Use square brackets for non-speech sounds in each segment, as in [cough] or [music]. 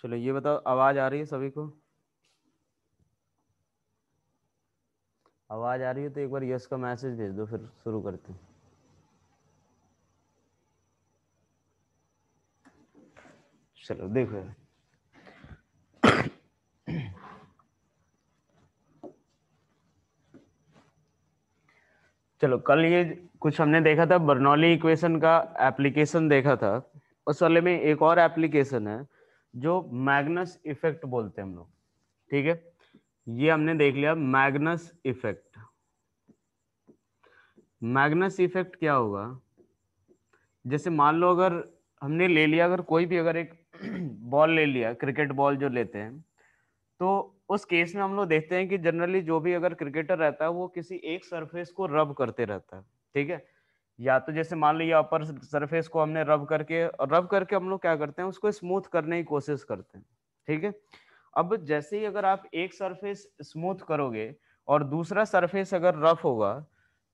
चलो ये बताओ आवाज आ रही है सभी को आवाज आ रही है तो एक बार यस का मैसेज भेज दो फिर शुरू करते हैं चलो देखो चलो कल ये कुछ हमने देखा था बर्नौली इक्वेशन का एप्लीकेशन देखा था उस वाले में एक और एप्लीकेशन है जो मैग्नस इफेक्ट बोलते हैं हम लोग ठीक है ये हमने देख लिया मैग्नस इफेक्ट मैग्नस इफेक्ट क्या होगा जैसे मान लो अगर हमने ले लिया अगर कोई भी अगर एक [clears throat] बॉल ले लिया क्रिकेट बॉल जो लेते हैं तो उस केस में हम लोग देखते हैं कि जनरली जो भी अगर क्रिकेटर रहता है वो किसी एक सरफेस को रब करते रहता है ठीक है या तो जैसे मान लीजिए अपर सरफेस को हमने रब करके और रब करके हम लोग क्या करते हैं उसको स्मूथ करने की कोशिश करते हैं ठीक है अब जैसे ही अगर आप एक सरफेस स्मूथ करोगे और दूसरा सरफेस अगर रफ होगा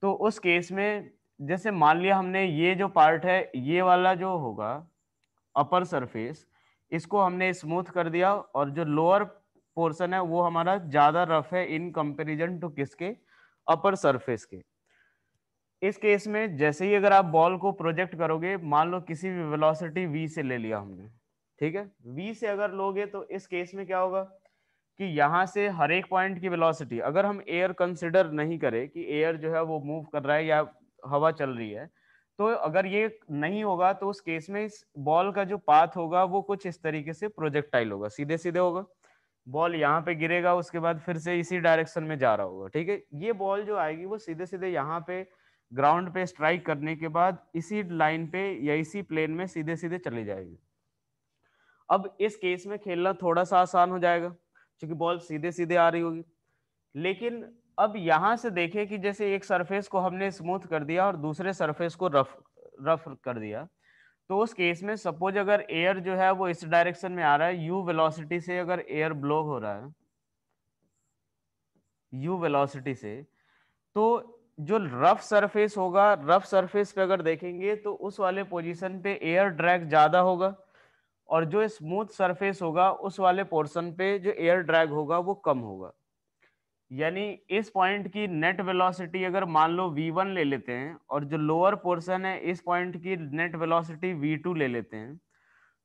तो उस केस में जैसे मान लिया हमने ये जो पार्ट है ये वाला जो होगा अपर सरफेस इसको हमने स्मूथ कर दिया और जो लोअर पोर्शन है वो हमारा ज़्यादा रफ है इन कंपेरिजन टू किसके अपर सरफेस के इस केस में जैसे ही अगर आप बॉल को प्रोजेक्ट करोगे मान लो किसी भी वेलोसिटी वी से ले लिया हमने ठीक है वी से अगर लोगे तो इस केस में क्या होगा कि यहाँ से हर एक पॉइंट की वेलोसिटी अगर हम एयर कंसिडर नहीं करें कि एयर जो है वो मूव कर रहा है या हवा चल रही है तो अगर ये नहीं होगा तो उस केस में इस बॉल का जो पाथ होगा वो कुछ इस तरीके से प्रोजेक्टाइल होगा सीधे सीधे होगा बॉल यहाँ पे गिरेगा उसके बाद फिर से इसी डायरेक्शन में जा रहा होगा ठीक है ये बॉल जो आएगी वो सीधे सीधे यहाँ पे ग्राउंड पे स्ट्राइक करने के बाद इसी लाइन पे या इसी प्लेन में सीधे सीधे चली जाएगी अब इस केस में खेलना थोड़ा सा आसान हो जाएगा क्योंकि बॉल सीधे सीधे आ रही होगी लेकिन अब यहां से देखें कि जैसे एक सरफेस को हमने स्मूथ कर दिया और दूसरे सरफेस को रफ रफ कर दिया तो उस केस में सपोज अगर एयर जो है वो इस डायरेक्शन में आ रहा है यू वेलोसिटी से अगर एयर ब्लो हो रहा है यू वेलोसिटी से तो जो रफ सरफेस होगा रफ सरफेस पे अगर देखेंगे तो उस वाले पोजीशन पे एयर ड्रैग ज़्यादा होगा और जो स्मूथ सरफेस होगा उस वाले पोर्शन पे जो एयर ड्रैग होगा वो कम होगा यानी इस पॉइंट की नेट वेलोसिटी अगर मान लो वी वन ले लेते हैं और जो लोअर पोर्शन है इस पॉइंट की नेट वेलोसिटी टू ले लेते हैं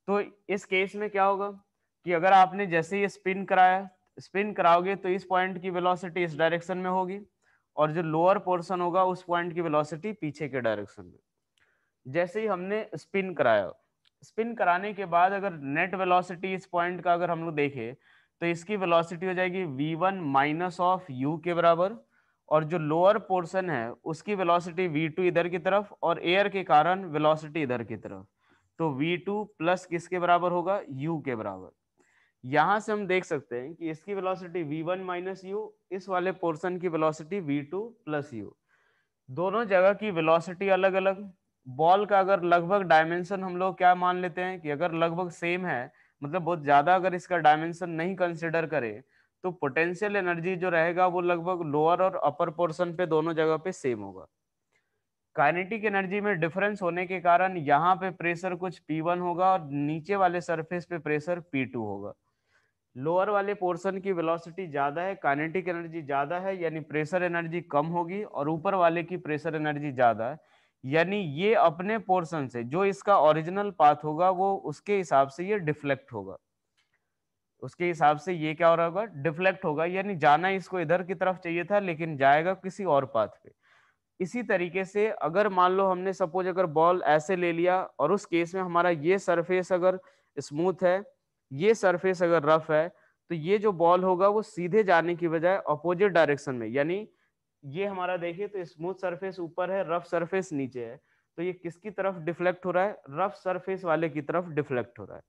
तो इस केस में क्या होगा कि अगर आपने जैसे ही स्पिन कराया स्पिन कराओगे तो इस पॉइंट की वेलोसिटी इस डायरेक्शन में होगी और जो लोअर पोर्शन होगा उस पॉइंट की वेलोसिटी पीछे के डायरेक्शन में जैसे ही हमने स्पिन कराया स्पिन कराने के बाद अगर नेट वेलोसिटी इस पॉइंट का अगर हम लोग देखें तो इसकी वेलोसिटी हो जाएगी v1 one minus of you के बराबर और जो लोअर पोर्शन है उसकी वेलोसिटी v2 इधर की तरफ और एयर के कारण वेलोसिटी इधर की तरफ तो v2 प्लस किसके बराबर होगा u के बराबर यहां से हम देख सकते हैं कि इसकी velocity v1 one minus you इस वाले पोर्शन की velocity v2 two plus you दोनों जगह की वेलोसिटी अलग अलग बॉल का अगर लगभग डायमेंशन हम लोग क्या मान लेते हैं कि अगर लगभग सेम है मतलब बहुत ज्यादा अगर इसका डायमेंशन नहीं कंसिडर करें तो पोटेंशियल एनर्जी जो रहेगा वो लगभग लोअर और अपर पोर्शन पे दोनों जगह पे सेम होगा काइनेटिक एनर्जी में डिफरेंस होने के कारण यहाँ पे प्रेशर कुछ P1 होगा और नीचे वाले सरफेस पे प्रेशर P2 होगा लोअर वाले पोर्शन की वेलोसिटी ज्यादा है काइनेटिक एनर्जी ज्यादा है यानी प्रेशर एनर्जी कम होगी और ऊपर वाले की प्रेशर एनर्जी ज्यादा है यानी ये अपने पोर्शन से जो इसका ओरिजिनल पाथ होगा वो उसके हिसाब से ये डिफ्लेक्ट होगा उसके हिसाब से ये क्या हो रहा होगा डिफ्लेक्ट होगा यानी जाना इसको इधर की तरफ चाहिए था लेकिन जाएगा किसी और पाथ पे इसी तरीके से अगर मान लो हमने सपोज अगर बॉल ऐसे ले लिया और उस केस में हमारा ये सरफेस अगर स्मूथ है ये सरफेस अगर रफ है तो ये जो बॉल होगा वो सीधे जाने की बजाय अपोजिट डायरेक्शन में यानी ये हमारा देखिए तो स्मूथ सरफेस ऊपर है रफ सरफेस नीचे है तो ये किसकी तरफ डिफ्लेक्ट हो रहा है रफ सरफेस वाले की तरफ डिफ्लेक्ट हो रहा है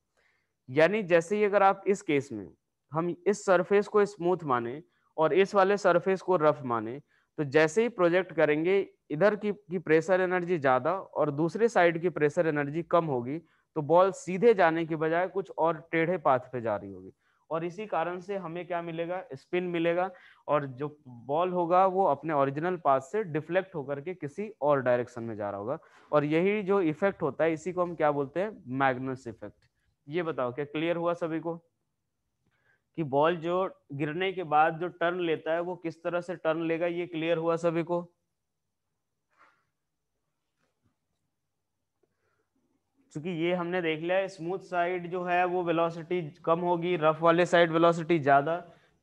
यानी जैसे ही अगर आप इस केस में हम इस सरफेस को स्मूथ माने और इस वाले सरफेस को रफ माने तो जैसे ही प्रोजेक्ट करेंगे इधर की, की प्रेशर एनर्जी ज़्यादा और दूसरे साइड की प्रेशर एनर्जी कम होगी तो बॉल सीधे जाने की बजाय कुछ और टेढ़े पाथ पे जा रही होगी और इसी कारण से हमें क्या मिलेगा स्पिन मिलेगा और जो बॉल होगा वो अपने ओरिजिनल पाथ से डिफ्लेक्ट होकर के किसी और डायरेक्शन में जा रहा होगा और यही जो इफेक्ट होता है इसी को हम क्या बोलते हैं मैग्नस इफेक्ट ये बताओ क्या क्लियर हुआ सभी को कि बॉल जो गिरने के बाद जो टर्न लेता है वो किस तरह से टर्न लेगा ये क्लियर हुआ सभी को क्योंकि ये हमने देख लिया स्मूथ साइड जो है वो वेलोसिटी कम होगी रफ वाले साइड वेलोसिटी ज़्यादा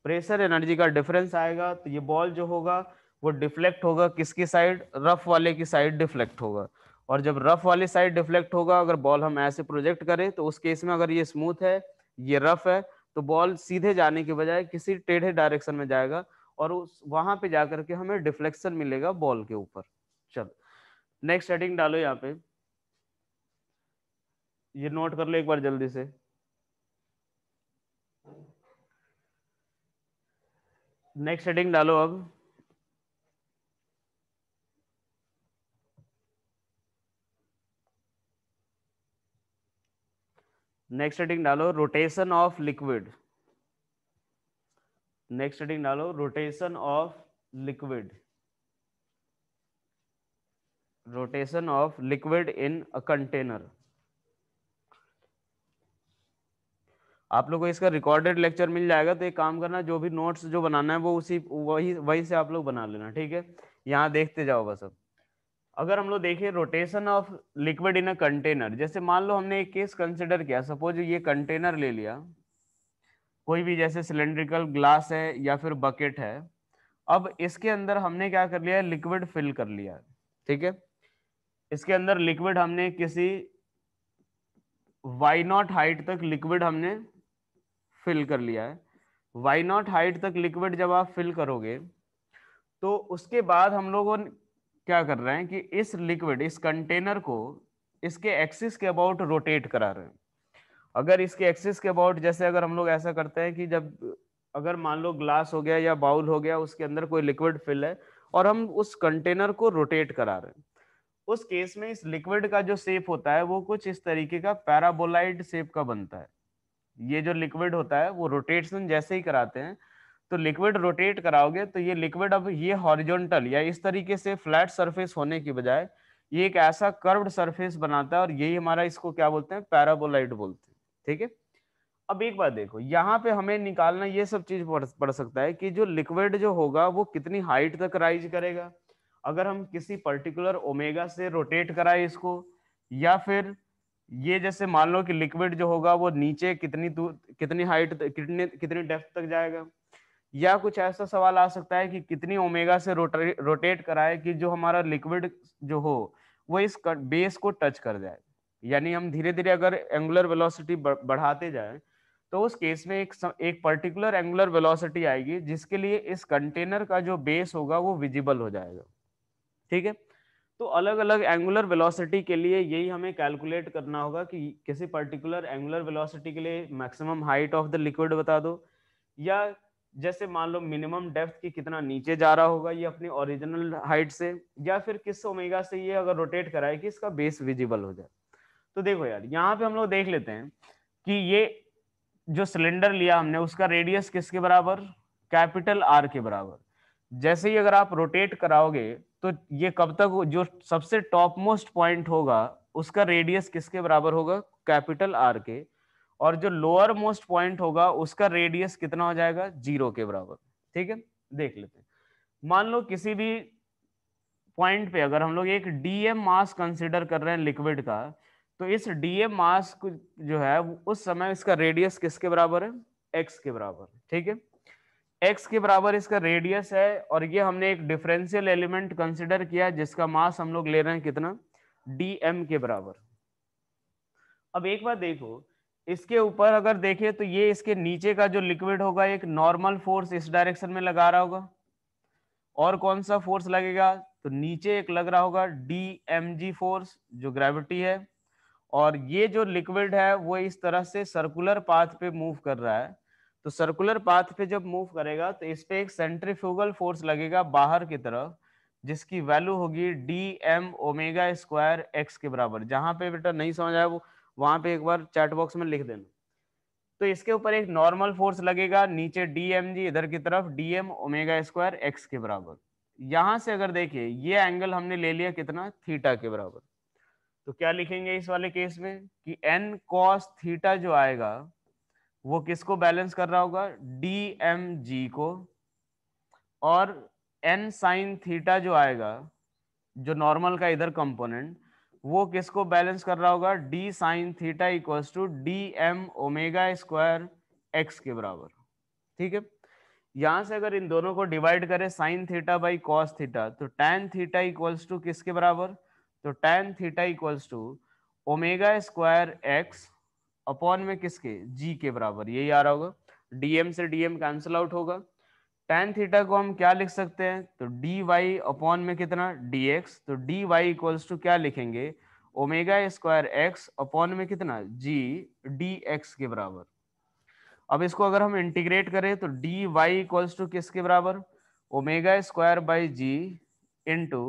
प्रेशर एनर्जी का डिफरेंस आएगा तो ये बॉल जो होगा वो डिफ्लेक्ट होगा किसकी साइड रफ वाले की साइड डिफ्लेक्ट होगा और जब रफ वाली साइड डिफ्लेक्ट होगा अगर बॉल हम ऐसे प्रोजेक्ट करें तो उस केस में अगर ये स्मूथ है ये रफ है तो बॉल सीधे जाने के बजाय किसी टेढ़े डायरेक्शन में जाएगा और उस वहां पे जाकर के हमें डिफ्लेक्शन मिलेगा बॉल के ऊपर चलो नेक्स्ट सेटिंग डालो यहाँ पे ये नोट कर लो एक बार जल्दी से नेक्स्ट हेडिंग डालो अब नेक्स्ट हेडिंग डालो rotation of liquid next heading डालो rotation of liquid rotation of liquid in a container आप लोग को इसका रिकॉर्डेड लेक्चर मिल जाएगा तो एक काम करना जो भी नोट्स जो बनाना है वो उसी वही वही से आप लोग बना लेना ठीक है यहाँ देखते जाओ बस अब अगर हम लोग देखें rotation of liquid in a container जैसे मान लो हमने एक केस कंसिडर किया सपोज ये कंटेनर ले लिया कोई भी जैसे सिलेंड्रिकल ग्लास है या फिर बकेट है अब इसके अंदर हमने क्या कर लिया लिक्विड फिल कर लिया ठीक है इसके अंदर लिक्विड हमने किसी वाई नॉट हाइट तक लिक्विड हमने फिल कर लिया है वाई नॉट हाइट तक लिक्विड जब आप फिल करोगे तो उसके बाद हम लोगों क्या कर रहे हैं कि इस लिक्विड इस कंटेनर को इसके एक्सिस के अबाउट रोटेट करा रहे हैं अगर इसके एक्सिस के अबाउट जैसे अगर हम लोग ऐसा करते हैं कि जब अगर मान लो ग्लास हो गया या बाउल हो गया उसके अंदर कोई लिक्विड फिल है और हम उस कंटेनर को रोटेट करा रहे हैं उस केस में इस लिक्विड का जो शेप होता है वो कुछ इस तरीके का पैराबोलाइड शेप का बनता है ये जो लिक्विड होता है वो रोटेशन जैसे ही कराते हैं तो लिक्विड रोटेट कराओगे तो ये लिक्विड अब ये हॉरिजॉन्टल या इस तरीके से फ्लैट सरफेस होने की बजाय ये एक ऐसा कर्व्ड सरफेस बनाता है और यही हमारा इसको क्या बोलते हैं पैराबोलाइट बोलते हैं ठीक है अब एक बात देखो यहाँ पे हमें निकालना ये सब चीज पड़ सकता है कि जो लिक्विड जो होगा वो कितनी हाइट तक राइज करेगा अगर हम किसी पर्टिकुलर ओमेगा से रोटेट कराए इसको या फिर ये जैसे मान लो कि लिक्विड जो होगा वो नीचे कितनी दूर कितनी हाइट कितने कितनी डेप्थ तक जाएगा या कुछ ऐसा सवाल आ सकता है कि कितनी ओमेगा से रोटे, रोटेट कराए कि जो हमारा लिक्विड जो हो वो इस बेस को टच कर जाए यानी हम धीरे धीरे अगर एंगुलर वेलोसिटी बढ़ाते जाए तो उस केस में एक एक पर्टिकुलर एंगुलर वेलोसिटी आएगी जिसके लिए इस कंटेनर का जो बेस होगा वो विजिबल हो जाएगा ठीक है तो अलग अलग एंगुलर वेलोसिटी के लिए यही हमें कैलकुलेट करना होगा कि किसी पर्टिकुलर एंगुलर वेलोसिटी के लिए maximum height of the liquid बता दो या जैसे मान लो मिनिमम डेप्थ की कितना नीचे जा रहा होगा ये अपनी ओरिजिनल हाइट से या फिर किस ओमेगा से ये अगर रोटेट कराए कि इसका बेस विजिबल हो जाए तो देखो यार यहाँ पे हम लोग देख लेते हैं कि ये जो सिलेंडर लिया हमने उसका रेडियस किसके बराबर कैपिटल आर के बराबर जैसे ही अगर आप रोटेट कराओगे तो ये कब तक जो सबसे टॉप मोस्ट पॉइंट होगा उसका रेडियस किसके बराबर होगा कैपिटल आर के और जो लोअर मोस्ट पॉइंट होगा उसका रेडियस कितना हो जाएगा जीरो के बराबर ठीक है देख लेते हैं मान लो किसी भी पॉइंट पे अगर हम लोग एक डीएम मास कंसिडर कर रहे हैं लिक्विड का तो इस डीएम मास जो है उस समय इसका रेडियस किसके बराबर है एक्स के बराबर ठीक है एक्स के बराबर इसका रेडियस है और ये हमने एक डिफरेंशियल एलिमेंट कंसिडर किया जिसका मास हम लोग ले रहे हैं कितना डी एम के बराबर अब एक बार देखो इसके ऊपर अगर देखें तो ये इसके नीचे का जो लिक्विड होगा एक नॉर्मल फोर्स इस डायरेक्शन में लगा रहा होगा और कौन सा फोर्स लगेगा तो नीचे एक लग रहा होगा डी एम जी फोर्स जो ग्रेविटी है और ये जो लिक्विड है वो इस तरह से सर्कुलर पाथ पे मूव कर रहा है तो सर्कुलर पाथ पे जब मूव करेगा तो इस पे एक सेंट्रीफ्यूगल फोर्स लगेगा बाहर की तरफ जिसकी वैल्यू होगी D M omega square X के बराबर जहां पे बेटा नहीं समझ आया वो वहां पे एक बार चैट बॉक्स में लिख देना तो इसके ऊपर एक नॉर्मल फोर्स लगेगा नीचे डी एम जी इधर की तरफ D M omega square X के बराबर यहां से अगर देखिए ये एंगल हमने ले लिया कितना थीटा के बराबर तो क्या लिखेंगे इस वाले केस में कि एन कॉस थीटा जो आएगा वो किसको बैलेंस कर रहा होगा डी एम जी को और एन साइन थीटा जो आएगा जो नॉर्मल का इधर कंपोनेंट वो किसको बैलेंस कर रहा होगा D sine theta equals to D M omega square X के बराबर ठीक है यहां से अगर इन दोनों को डिवाइड करें sine theta by cos theta तो टेन थीटा इक्वल्स टू किसके बराबर तो tan theta equals to omega square X upon में किसके जी के बराबर यही आ रहा होगा डीएम से डीएम कैंसिल आउट होगा टेन थीटा को हम क्या लिख सकते हैं तो डी वाई अपॉन में कितना डी एक्स तो डी वाई इक्वल्स टू क्या लिखेंगे ओमेगा स्क्वायर एक्स अपॉन में कितना जी डी एक्स के बराबर अब इसको अगर हम इंटीग्रेट करें तो डी वाई इक्वल्स टू किसके बराबर omega square by G into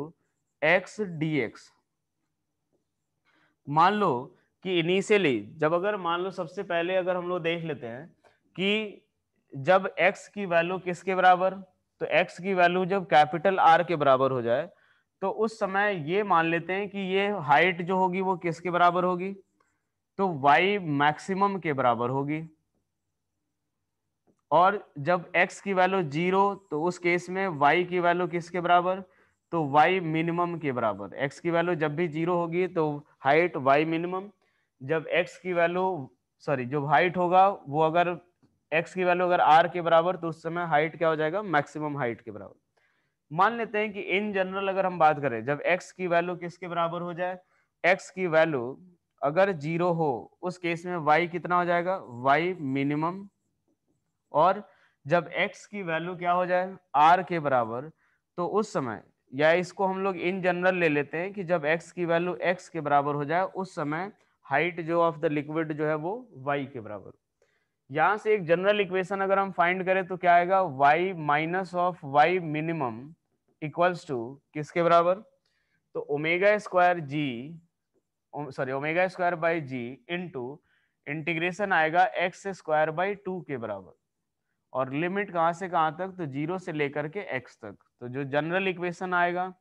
X D X मान लो कि इनिशियली जब अगर मान लो सबसे पहले अगर हम लोग देख लेते हैं कि जब x की वैल्यू किसके बराबर तो x की वैल्यू जब कैपिटल R के बराबर हो जाए तो उस समय ये मान लेते हैं कि ये हाइट जो होगी वो किसके बराबर होगी तो y मैक्सिमम के बराबर होगी और जब x की वैल्यू जीरो तो उस केस में y की वैल्यू किसके बराबर तो y मिनिमम के बराबर x की वैल्यू जब भी जीरो होगी तो हाइट y मिनिमम जब x की वैल्यू सॉरी जो हाइट होगा वो अगर x की वैल्यू अगर r के बराबर तो उस समय हाइट क्या हो जाएगा मैक्सिमम हाइट के बराबर मान लेते हैं कि इन जनरल अगर हम बात करें जब x की वैल्यू किसके बराबर हो जाए x की वैल्यू अगर जीरो हो उस केस में y कितना हो जाएगा y मिनिमम और जब x की वैल्यू क्या हो जाए r के बराबर तो उस समय या इसको हम लोग इन जनरल ले लेते हैं कि जब x की वैल्यू x के बराबर हो जाए उस समय हाइट जो ऑफ द लिक्विड जो है वो वाई के बराबर यहां से एक जनरल इक्वेशन अगर हम फाइंड करें तो क्या आएगा Y minus of Y minimum equals to किसके बराबर तो omega square G sorry omega square by G into integration आएगा एक्स स्क्वायर बाई टू के बराबर और लिमिट कहाँ से कहाँ तक तो जीरो से लेकर के एक्स तक तो जो जनरल इक्वेशन आएगा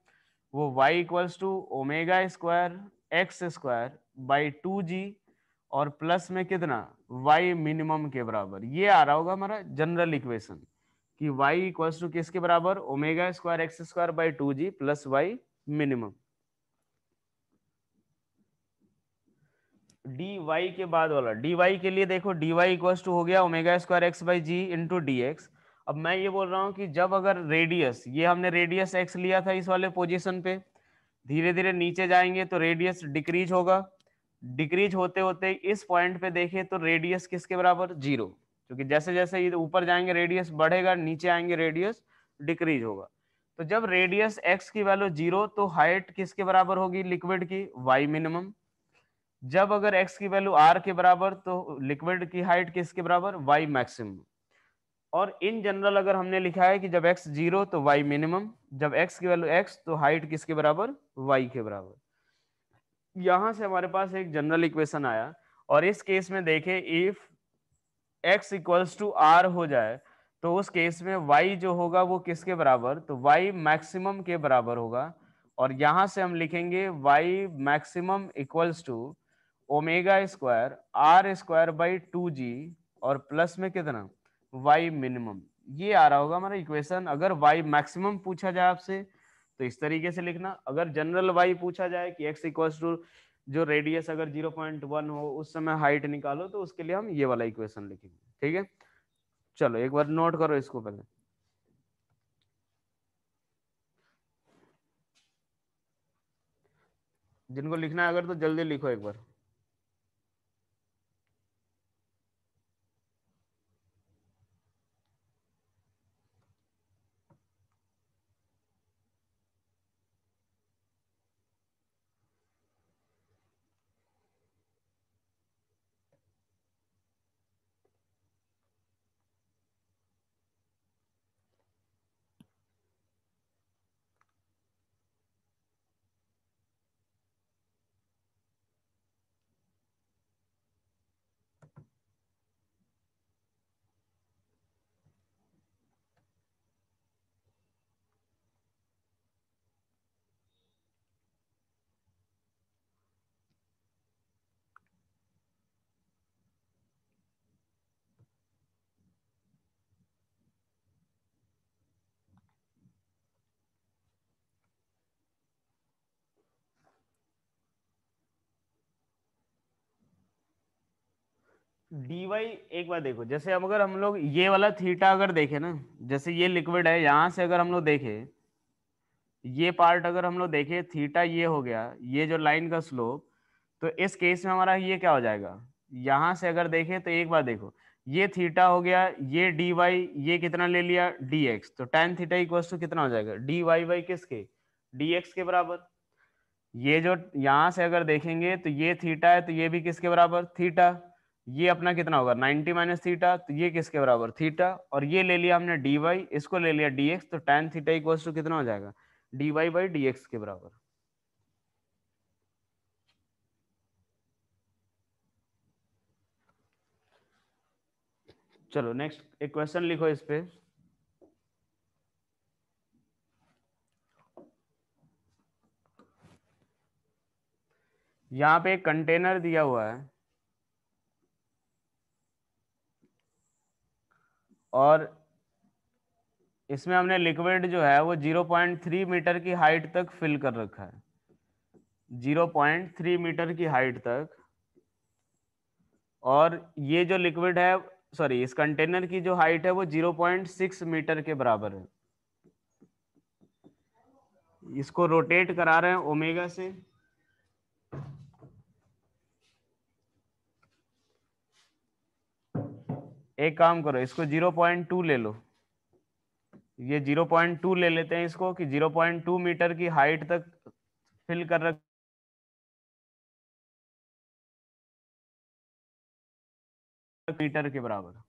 वो Y equals to omega square X square by two G और प्लस में कितना वाई मिनिमम के बराबर ये आ रहा होगा हमारा जनरल इक्वेशन कि वाई इक्वल्स टू किसके बराबर omega square X square by two G plus Y minimum D Y के बाद वाला डी वाई के लिए देखो डी वाई इक्वल टू हो गया omega square X by G into D X अब मैं ये बोल रहा हूं कि जब अगर रेडियस ये हमने रेडियस एक्स लिया था इस वाले पोजिशन पे धीरे धीरे नीचे जाएंगे तो रेडियस डिक्रीज होगा डिक्रीज होते होते इस पॉइंट पे देखें तो रेडियस किसके बराबर जीरो क्योंकि जैसे जैसे ये ऊपर जाएंगे रेडियस बढ़ेगा नीचे आएंगे रेडियस डिक्रीज होगा तो जब रेडियस एक्स की वैल्यू जीरो तो हाइट किसके बराबर होगी लिक्विड की वाई मिनिमम जब अगर एक्स की वैल्यू आर के बराबर तो लिक्विड की हाइट किसके बराबर वाई मैक्सिमम और इन जनरल अगर हमने लिखा है कि जब एक्स जीरो तो वाई मिनिमम जब एक्स की वैल्यू एक्स तो हाइट किसके बराबर वाई के बराबर यहां से हमारे पास एक जनरल इक्वेशन आया और इस केस में देखें if X equals to R हो जाए तो उस केस में वाई जो होगा वो किसके बराबर तो वाई मैक्सिमम के बराबर होगा और यहां से हम लिखेंगे Y maximum equals to omega square R square by two G और प्लस में कितना वाई मिनिमम ये आ रहा होगा हमारा इक्वेशन अगर वाई मैक्सिमम पूछा जाए आपसे तो इस तरीके से लिखना अगर जनरल वाई पूछा जाए कि एक्स इक्वल टू जो रेडियस अगर 0.1 हो उस समय हाइट निकालो तो उसके लिए हम ये वाला इक्वेशन लिखेंगे ठीक है चलो एक बार नोट करो इसको पहले जिनको लिखना है अगर तो जल्दी लिखो एक बार डी वाई एक बार देखो जैसे अब अगर हम लोग ये वाला थीटा अगर देखे ना जैसे ये लिक्विड है यहां से अगर हम लोग देखे ये पार्ट अगर हम लोग देखे थीटा ये हो गया ये जो लाइन का स्लोप तो इस केस में हमारा ये क्या हो जाएगा यहां से अगर देखे तो एक बार देखो ये थीटा हो गया ये डी वाई ये कितना ले लिया डी एक्स तो टेन थीटा इक्व टू कितना हो जाएगा डी वाई वाई किसके डी एक्स के बराबर ये जो यहाँ से अगर देखेंगे तो ये थीटा है तो ये भी किसके बराबर थीटा ये अपना कितना होगा 90 माइनस थीटा तो ये किसके बराबर थीटा और ये ले लिया हमने डी वाई इसको ले लिया डी एक्स तो टेन थीटा इक्वल्स टू कितना हो जाएगा D Y by D X के बराबर चलो नेक्स्ट एक क्वेश्चन लिखो इस पे यहां पे एक कंटेनर दिया हुआ है और इसमें हमने लिक्विड जो है वो 0.3 मीटर की हाइट तक फिल कर रखा है 0.3 मीटर की हाइट तक और ये जो लिक्विड है सॉरी इस कंटेनर की जो हाइट है वो 0.6 मीटर के बराबर है इसको रोटेट करा रहे हैं ओमेगा से एक काम करो इसको जीरो पॉइंट टू ले लो ये जीरो पॉइंट टू ले लेते हैं इसको कि जीरो पॉइंट टू मीटर की हाइट तक फिल कर रख मीटर के बराबर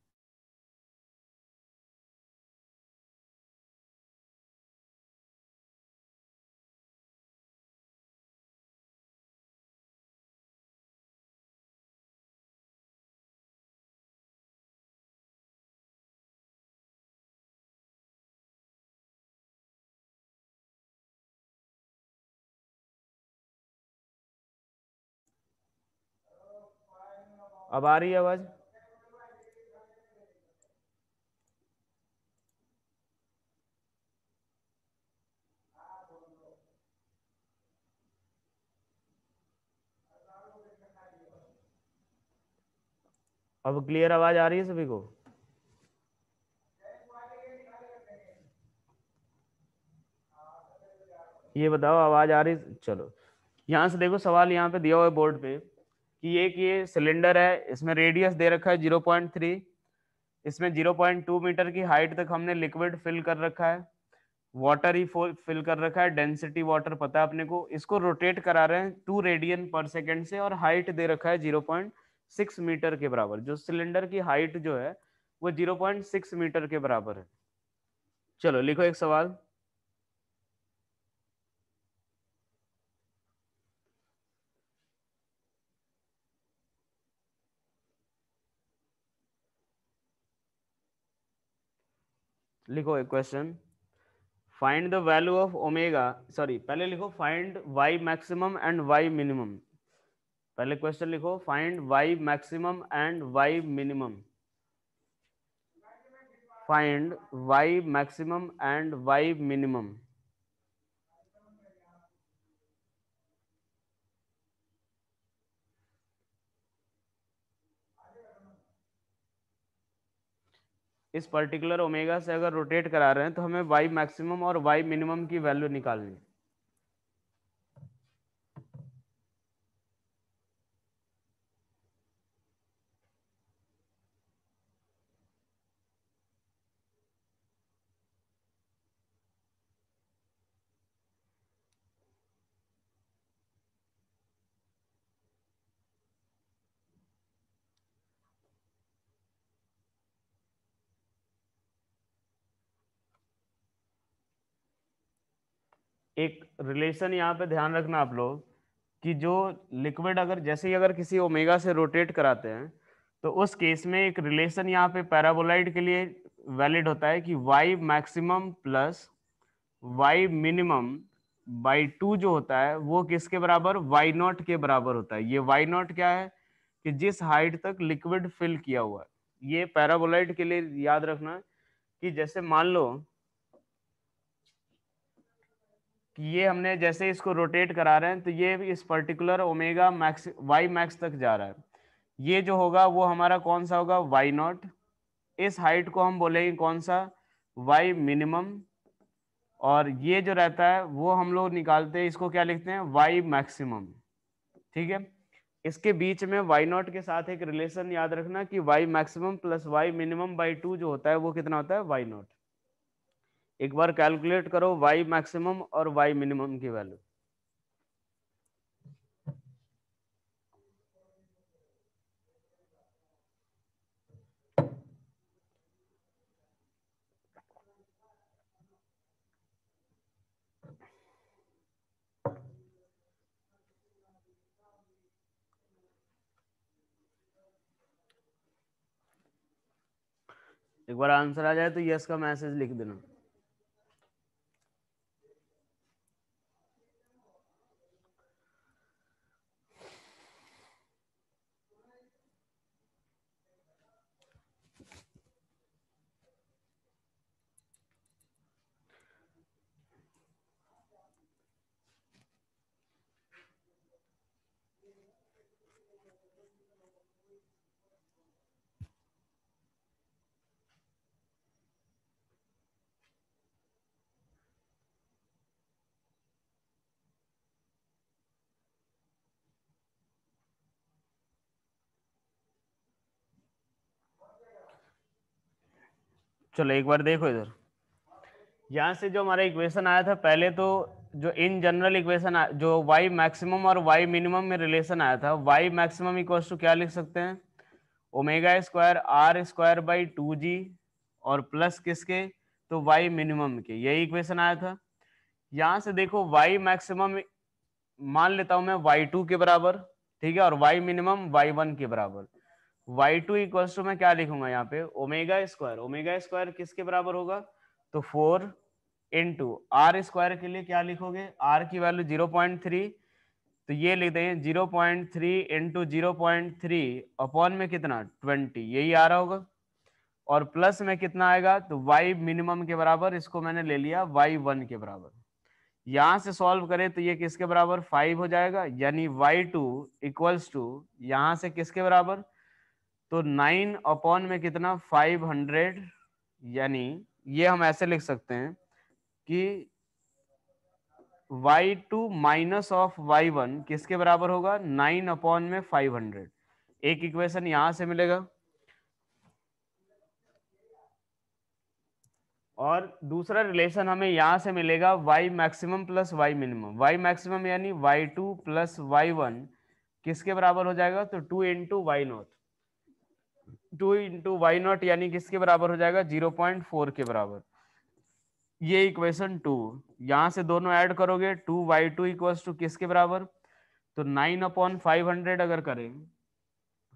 अब आ रही आवाज अब क्लियर आवाज आ रही है सभी को ये बताओ आवाज आ रही चलो यहां से देखो सवाल यहां पे दिया हुआ है बोर्ड पे कि एक ये सिलेंडर है इसमें रेडियस दे रखा है जीरो पॉइंट थ्री इसमें जीरो पॉइंट टू मीटर की हाइट तक हमने लिक्विड फिल कर रखा है वाटर ही फिल कर रखा है डेंसिटी वाटर पता है अपने को इसको रोटेट करा रहे हैं टू रेडियन पर सेकेंड से और हाइट दे रखा है जीरो पॉइंट सिक्स मीटर के बराबर जो सिलेंडर की हाइट जो है वो जीरो पॉइंट सिक्स मीटर के बराबर है चलो लिखो एक सवाल लिखो एक question find the value of omega sorry पहले लिखो find Y maximum and Y minimum पहले क्वेश्चन लिखो find Y maximum and Y minimum find Y maximum and Y minimum इस पर्टिकुलर ओमेगा से अगर रोटेट करा रहे हैं तो हमें वाई मैक्सिमम और वाई मिनिमम की वैल्यू निकालनी है एक रिलेशन यहाँ पे ध्यान रखना आप लोग कि जो लिक्विड अगर जैसे ही अगर किसी ओमेगा से रोटेट कराते हैं तो उस केस में एक रिलेशन यहाँ पे पैराबोलाइड के लिए वैलिड होता है कि Y maximum plus Y minimum by two जो होता है वो किसके बराबर वाई नॉट के बराबर होता है ये वाई नॉट क्या है कि जिस हाइट तक लिक्विड फिल किया हुआ है ये पैराबोलाइड के लिए याद रखना कि जैसे मान लो कि ये हमने जैसे इसको रोटेट करा रहे हैं तो ये इस particular omega max Y max तक जा रहा है ये जो होगा वो हमारा कौन सा होगा वाई नॉट इस हाइट को हम बोलेंगे कौन सा वाई मिनिमम और ये जो रहता है वो हम लोग निकालते हैं इसको क्या लिखते हैं वाई मैक्सिमम ठीक है इसके बीच में वाई नॉट के साथ एक रिलेशन याद रखना कि Y maximum plus Y minimum by two जो होता है वो कितना होता है वाई नॉट एक बार कैलकुलेट करो वाई मैक्सिमम और वाई मिनिमम की वैल्यू एक बार आंसर आ जाए तो यस का मैसेज लिख देना चलो एक बार देखो इधर यहाँ से जो हमारा इक्वेशन आया था पहले तो जो इन जनरल इक्वेशन जो वाई मैक्सिमम और वाई मिनिमम में रिलेशन आया था y मैक्सिमम इक्वल टू क्या लिख सकते हैं omega square R square by two G और प्लस किसके तो वाई मिनिमम के यही इक्वेशन आया था यहाँ से देखो वाई मैक्सिमम मान लेता हूं मैं वाई टू के बराबर ठीक है और वाई मिनिमम वाई वन के बराबर y2 टू इक्वल्स टू मैं क्या लिखूंगा यहाँ पे ओमेगा स्क्वायर ओमेगा स्क्वायर किसके बराबर होगा तो four into two R square के लिए क्या लिखोगे r की वैल्यू जीरो पॉइंट थ्री तो ये लिख देंगे zero point three into zero point three upon में कितना ट्वेंटी यही आ रहा होगा और प्लस में कितना आएगा तो y मिनिमम के बराबर इसको मैंने ले लिया वाई वन के बराबर यहाँ से सॉल्व करें तो ये किसके बराबर फाइव हो जाएगा यानी वाई टू इक्वल्स टू यहाँ से किसके बराबर तो नाइन अपॉन में कितना फाइव हंड्रेड यानी ये हम ऐसे लिख सकते हैं कि Y two minus of Y one किसके बराबर होगा नाइन अपॉन में फाइव हंड्रेड एक इक्वेशन यहां से मिलेगा और दूसरा रिलेशन हमें यहां से मिलेगा y maximum plus y minimum y maximum यानी y2 प्लस वाई किसके बराबर हो जाएगा तो 2 into Y naught two into Y naught यानी किसके बराबर हो जाएगा जीरो पॉइंट फोर के बराबर ये इक्वेशन टू यहां से दोनों ऐड करोगे two Y two equal to किसके बराबर तो नाइन अपॉन फाइव हंड्रेड अगर करें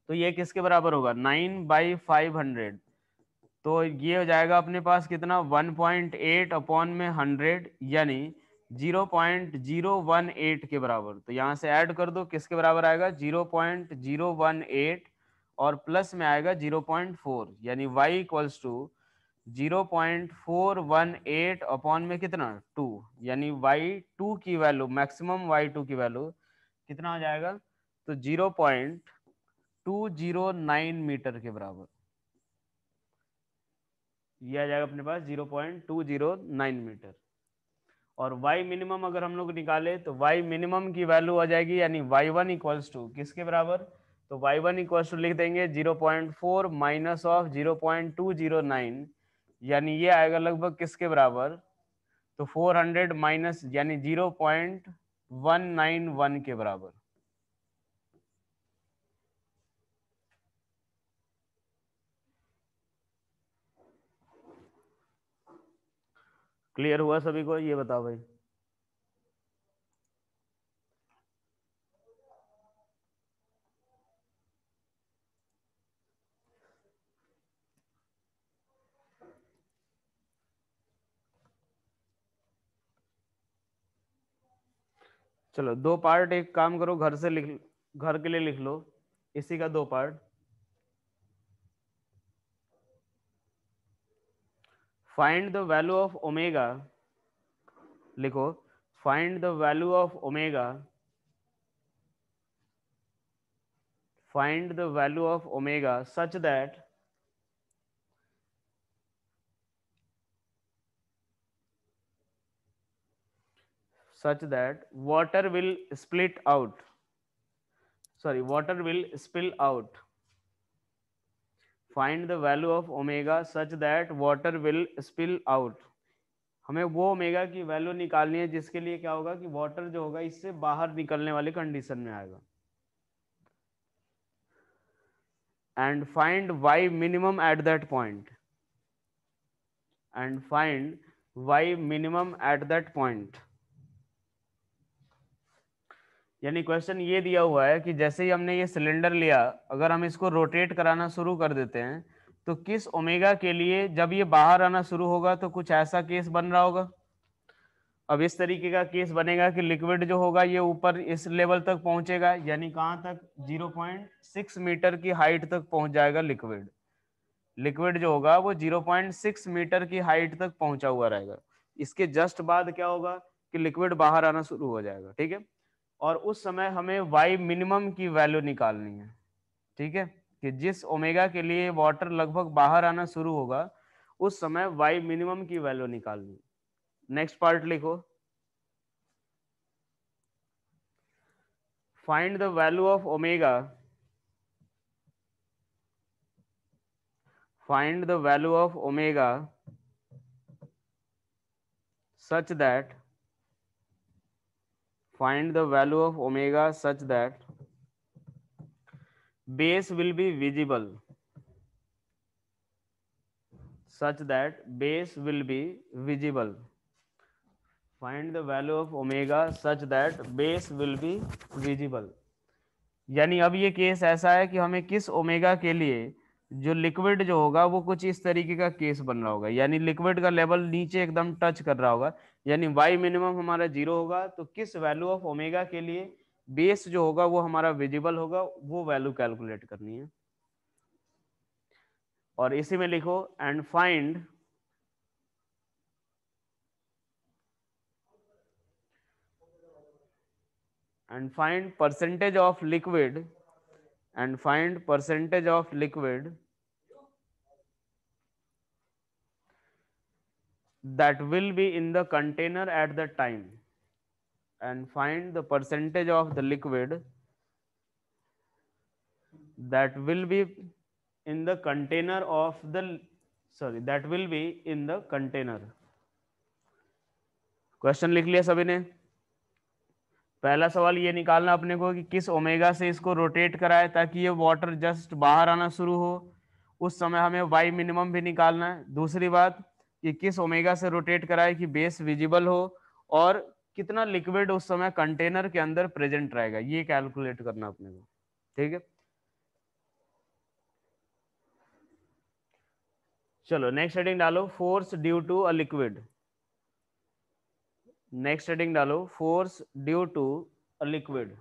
तो ये किसके बराबर होगा नाइन बाई फाइव हंड्रेड तो ये हो जाएगा अपने पास कितना वन पॉइंट एट अपॉन में हंड्रेड यानी zero point zero one eight के बराबर तो यहाँ से ऐड कर दो किसके बराबर आएगा zero point zero one eight और प्लस में आएगा 0.4 यानी y इक्वल्स टू 0.418 अपॉन में कितना 2 यानी y2 की वैल्यू मैक्सिमम y2 की वैल्यू कितना हो जाएगा तो 0.209 मीटर के बराबर ये आ जाएगा अपने पास 0.209 मीटर और y मिनिमम अगर हम लोग निकाले तो y मिनिमम की वैल्यू आ जाएगी यानी y1 इक्वल्स टू किसके बराबर तो y1 वन इक्वल टू लिख देंगे zero point four minus of zero point two zero nine यानी ये आएगा लगभग किसके बराबर तो फोर हंड्रेड माइनस यानी zero point one nine one के बराबर क्लियर हुआ सभी को ये बताओ भाई चलो दो पार्ट एक काम करो घर से लिख घर के लिए लिख लो इसी का दो part find the value of omega लिखो find the value of omega find the value of omega such that such that water will split out sorry water will spill out find the value of omega such that water will spill out हमें वो omega की value निकालनी है जिसके लिए क्या होगा कि वाटर जो होगा इससे बाहर निकलने वाले कंडीशन में आएगा and find Y minimum at that point and find Y minimum at that point यानी क्वेश्चन ये दिया हुआ है कि जैसे ही हमने ये सिलेंडर लिया अगर हम इसको रोटेट कराना शुरू कर देते हैं तो किस ओमेगा के लिए जब ये बाहर आना शुरू होगा तो कुछ ऐसा केस बन रहा होगा अब इस तरीके का केस बनेगा कि लिक्विड जो होगा ये ऊपर इस लेवल तक पहुंचेगा यानी कहाँ तक 0.6 मीटर की हाइट तक पहुंच जाएगा लिक्विड लिक्विड जो होगा वो 0.6 मीटर की हाइट तक पहुंचा हुआ रहेगा इसके जस्ट बाद क्या होगा कि लिक्विड बाहर आना शुरू हो जाएगा ठीक है और उस समय हमें वाई मिनिमम की वैल्यू निकालनी है ठीक है कि जिस ओमेगा के लिए वाटर लगभग बाहर आना शुरू होगा उस समय वाई मिनिमम की वैल्यू निकालनी नेक्स्ट पार्ट लिखो find the value of omega find the value of omega such that find the value of omega such that base will be visible such that base will be visible find the value of omega such that base will be visible यानी अब ये case ऐसा है कि हमें किस omega के लिए जो लिक्विड जो होगा वो कुछ इस तरीके का केस बन रहा होगा यानी लिक्विड का लेवल नीचे एकदम टच कर रहा होगा यानी वाई मिनिमम हमारा जीरो होगा तो किस वैल्यू ऑफ ओमेगा के लिए बेस जो होगा वो हमारा विजिबल होगा वो वैल्यू कैलकुलेट करनी है और इसी में लिखो and find and find percentage of liquid and find percentage of liquid that will be in the container at the time and find the percentage of the liquid that will be in the container of the sorry that will be in the container question लिख लिया सभी ने पहला सवाल ये निकालना अपने को कि किस ओमेगा से इसको रोटेट कराए ताकि ये वाटर जस्ट बाहर आना शुरू हो उस समय हमें वाई मिनिमम भी निकालना है दूसरी बात कि किस ओमेगा से रोटेट कराए कि बेस विजिबल हो और कितना लिक्विड उस समय कंटेनर के अंदर प्रेजेंट रहेगा ये कैलकुलेट करना अपने को ठीक है चलो नेक्स्ट हेडिंग डालो force due to a liquid next heading डालो force due to a liquid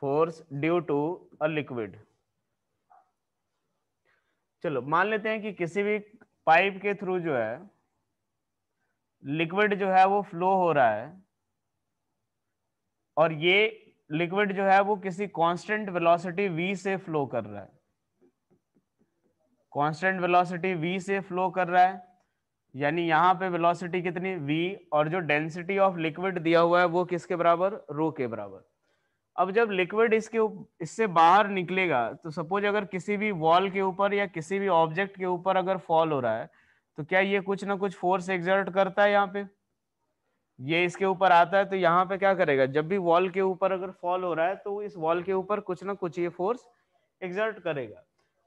force due to a liquid चलो मान लेते हैं कि किसी भी पाइप के थ्रू जो है लिक्विड जो है वो फ्लो हो रहा है और ये लिक्विड जो है वो किसी कांस्टेंट वेलोसिटी वी से फ्लो कर रहा है कांस्टेंट वेलोसिटी वी से फ्लो कर रहा है यानी यहां पे वेलोसिटी कितनी वी और जो डेंसिटी ऑफ लिक्विड दिया हुआ है वो किसके बराबर रो के बराबर अब जब लिक्विड इसके इससे बाहर निकलेगा तो सपोज अगर किसी भी वॉल के ऊपर या किसी भी ऑब्जेक्ट के ऊपर अगर फॉल हो रहा है तो क्या ये कुछ ना कुछ फोर्स एग्जर्ट करता है यहाँ पे ये इसके ऊपर आता है तो यहाँ पे क्या करेगा जब भी वॉल के ऊपर अगर फॉल हो रहा है तो इस वॉल के ऊपर कुछ ना कुछ ये फोर्स एग्जर्ट करेगा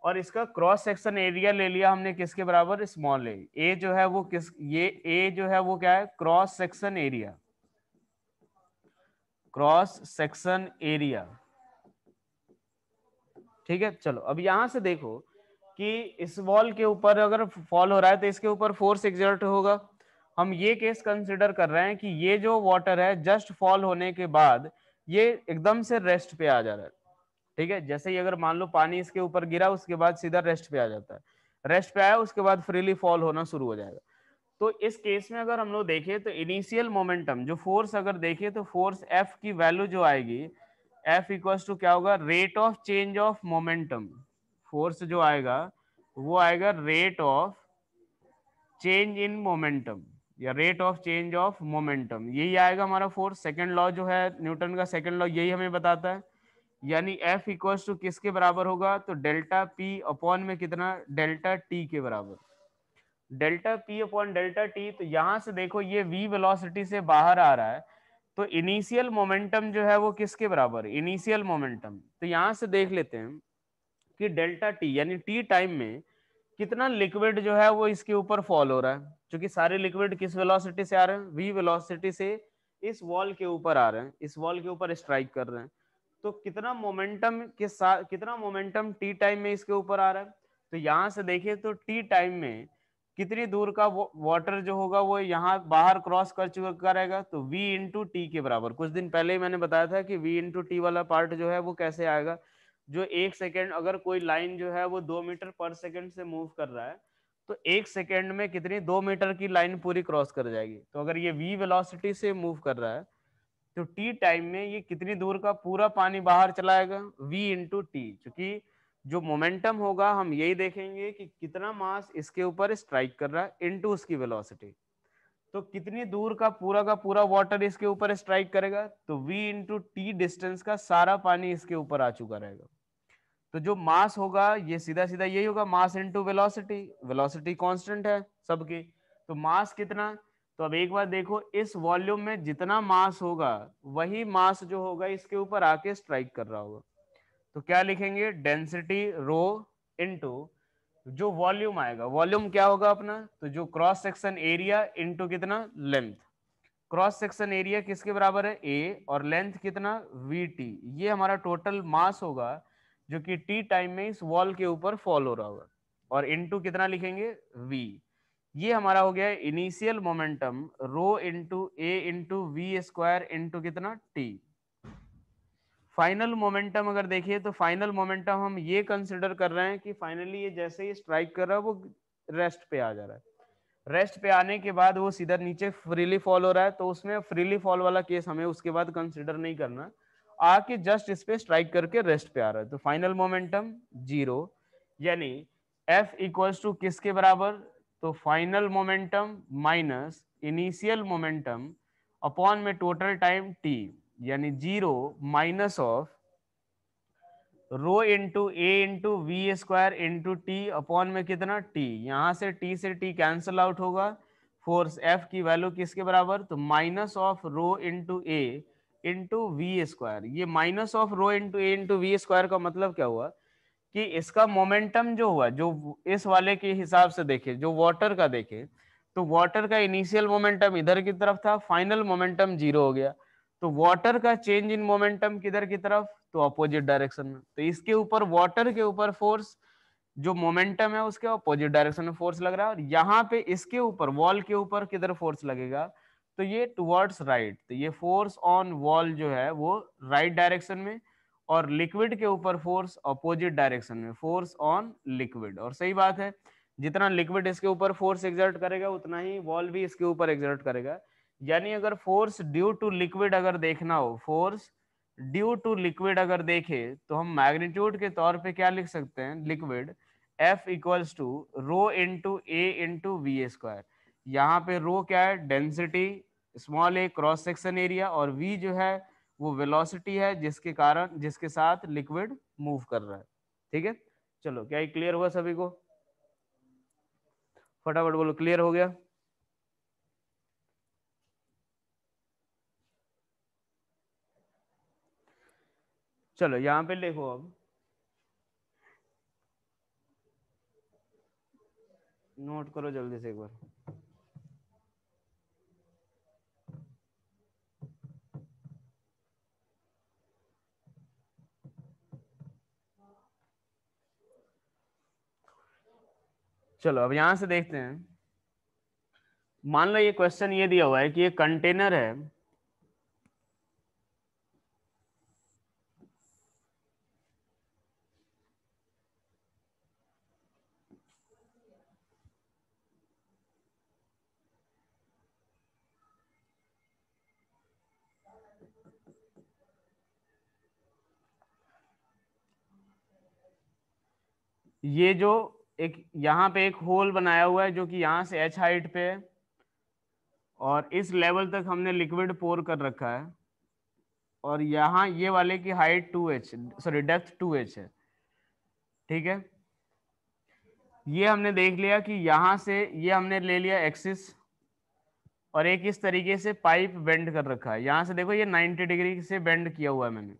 और इसका क्रॉस सेक्शन एरिया ले लिया हमने किसके बराबर स्मॉल ए ए जो है वो किस ये ए जो है वो क्या है cross section area cross section area ठीक है चलो अब यहां से देखो कि इस वॉल के ऊपर अगर फॉल हो रहा है तो इसके ऊपर फोर्स एग्जर्ट होगा हम ये केस कंसिडर कर रहे हैं कि ये जो वाटर है जस्ट फॉल होने के बाद ये एकदम से रेस्ट पे आ जा रहा है ठीक है जैसे ही अगर मान लो पानी इसके ऊपर गिरा उसके बाद सीधा रेस्ट पे आ जाता है रेस्ट पे आया उसके बाद फ्रीली फॉल होना शुरू हो जाएगा तो इस केस में अगर हम लोग देखें तो इनिशियल मोमेंटम जो फोर्स अगर देखें तो फोर्स एफ की वैल्यू जो आएगी एफ इक्वल टू क्या होगा rate of change of momentum force जो आएगा वो आएगा rate of change in momentum या rate of change of momentum यही आएगा हमारा फोर्स सेकेंड लॉ जो है न्यूटन का सेकेंड लॉ यही हमें बताता है यानी एफ इक्वल टू किसके बराबर होगा तो डेल्टा पी अपॉन में कितना डेल्टा टी के बराबर delta P upon delta T तो यहां से देखो ये वी वेलोसिटी से बाहर आ रहा है तो इनिशियल मोमेंटम जो है वो किसके बराबर इनिशियल मोमेंटम तो यहां से देख लेते हैं कि डेल्टा टी यानी टी टाइम में कितना लिक्विड जो है वो इसके ऊपर फॉल हो रहा है क्योंकि सारे लिक्विड किस वेलोसिटी से आ रहे हैं वी वेलोसिटी से इस वॉल के ऊपर आ रहे हैं इस वॉल के ऊपर स्ट्राइक कर रहे हैं तो कितना मोमेंटम के साथ कितना मोमेंटम टी टाइम में इसके ऊपर आ रहा है तो यहाँ से देखिए तो टी टाइम में कितनी दूर का वाटर जो होगा वो यहाँ बाहर क्रॉस कर चुका करेगा तो v इंटू टी के बराबर कुछ दिन पहले ही मैंने बताया था कि v इंटू टी वाला पार्ट जो है वो कैसे आएगा जो एक सेकेंड अगर कोई लाइन जो है वो दो मीटर पर सेकेंड से मूव कर रहा है तो एक सेकेंड में कितनी दो मीटर की लाइन पूरी क्रॉस कर जाएगी तो अगर ये वी वेलोसिटी से मूव कर रहा है तो टी टाइम में ये कितनी दूर का पूरा पानी बाहर चलाएगा वी इंटू टी क्योंकि जो मोमेंटम होगा हम यही देखेंगे कि कितना मास इसके ऊपर स्ट्राइक कर रहा है इनटू उसकी वेलोसिटी तो कितनी दूर का पूरा का पूरा वाटर इसके ऊपर स्ट्राइक करेगा तो v इंटू टी डिस्टेंस का सारा पानी इसके ऊपर आ चुका रहेगा तो जो मास होगा ये सीधा सीधा यही होगा mass into velocity velocity constant है सबकी तो मास कितना तो अब एक बार देखो इस वॉल्यूम में जितना मास होगा वही मास जो होगा इसके ऊपर आके स्ट्राइक कर रहा होगा तो क्या लिखेंगे डेंसिटी रो इनटू जो वॉल्यूम आएगा वॉल्यूम क्या होगा अपना तो जो क्रॉस सेक्शन एरिया इनटू कितना लेंथ क्रॉस सेक्शन एरिया किसके बराबर है ए और लेंथ कितना वी टी ये हमारा टोटल मास होगा जो कि टी टाइम में इस वॉल के ऊपर फॉल हो रहा होगा और इनटू कितना लिखेंगे वी ये हमारा हो गया initial momentum rho into A into V square into कितना टी फाइनल मोमेंटम अगर देखिए तो फाइनल मोमेंटम हम ये कंसिडर कर रहे हैं कि फाइनली ये जैसे ही स्ट्राइक कर रहा है वो रेस्ट पे आ जा रहा है रेस्ट पे आने के बाद वो सीधा नीचे फ्रीली फॉल हो रहा है तो उसमें फ्रीली फॉल वाला केस हमें उसके बाद कंसिडर नहीं करना आके जस्ट इस पे स्ट्राइक करके रेस्ट पे आ रहा है तो फाइनल मोमेंटम जीरो यानी एफ इक्वल्स टू किसके बराबर तो final momentum minus initial momentum upon में टोटल टाइम टी यानी zero minus of rho into A into V square into T upon में कितना टी यहां से टी से टी कैंसल आउट होगा फोर्स एफ की वैल्यू किसके बराबर तो minus of rho into A into V square ये minus of rho into A into V square का मतलब क्या हुआ कि इसका मोमेंटम जो हुआ जो इस वाले के हिसाब से देखे जो वाटर का देखे तो वाटर का इनिशियल मोमेंटम इधर की तरफ था फाइनल मोमेंटम जीरो हो गया तो वाटर का चेंज इन मोमेंटम किधर की तरफ तो अपोजिट डायरेक्शन में तो इसके ऊपर वाटर के ऊपर फोर्स जो मोमेंटम है उसके अपोजिट डायरेक्शन में फोर्स लग रहा है और यहाँ पे इसके ऊपर वॉल के ऊपर किधर फोर्स लगेगा तो ये टुवर्ड्स राइट right. तो ये फोर्स ऑन वॉल जो है वो राइट right डायरेक्शन में और लिक्विड के ऊपर फोर्स अपोजिट डायरेक्शन में फोर्स ऑन लिक्विड और सही बात है जितना लिक्विड इसके ऊपर फोर्स एग्जर्ट करेगा उतना ही वॉल भी इसके ऊपर एग्जर्ट करेगा यानी अगर फोर्स ड्यू टू लिक्विड अगर देखना हो फोर्स ड्यू टू लिक्विड अगर देखे तो हम मैग्नीट्यूड के तौर पे क्या लिख सकते हैं liquid F equals to rho to A into V square यहाँ पे रो क्या है density small A cross section area और वी जो है वो वेलोसिटी है जिसके कारण जिसके साथ लिक्विड मूव कर रहा है ठीक है चलो क्या ये क्लियर हुआ सभी को फटाफट बोलो क्लियर हो गया चलो यहां पे देखो अब नोट करो जल्दी से एक बार चलो अब यहां से देखते हैं मान लो ये क्वेश्चन ये दिया हुआ है कि ये कंटेनर है ये जो एक यहाँ पे एक होल बनाया हुआ है जो कि यहाँ से एच हाइट पे है और इस लेवल तक हमने लिक्विड पोर कर रखा है और यहाँ ये वाले की height two H sorry depth two H है ठीक है ये हमने देख लिया कि यहाँ से ये हमने ले लिया एक्सिस और एक इस तरीके से पाइप बेंड कर रखा है यहाँ से देखो ये 90 डिग्री से बेंड किया हुआ है मैंने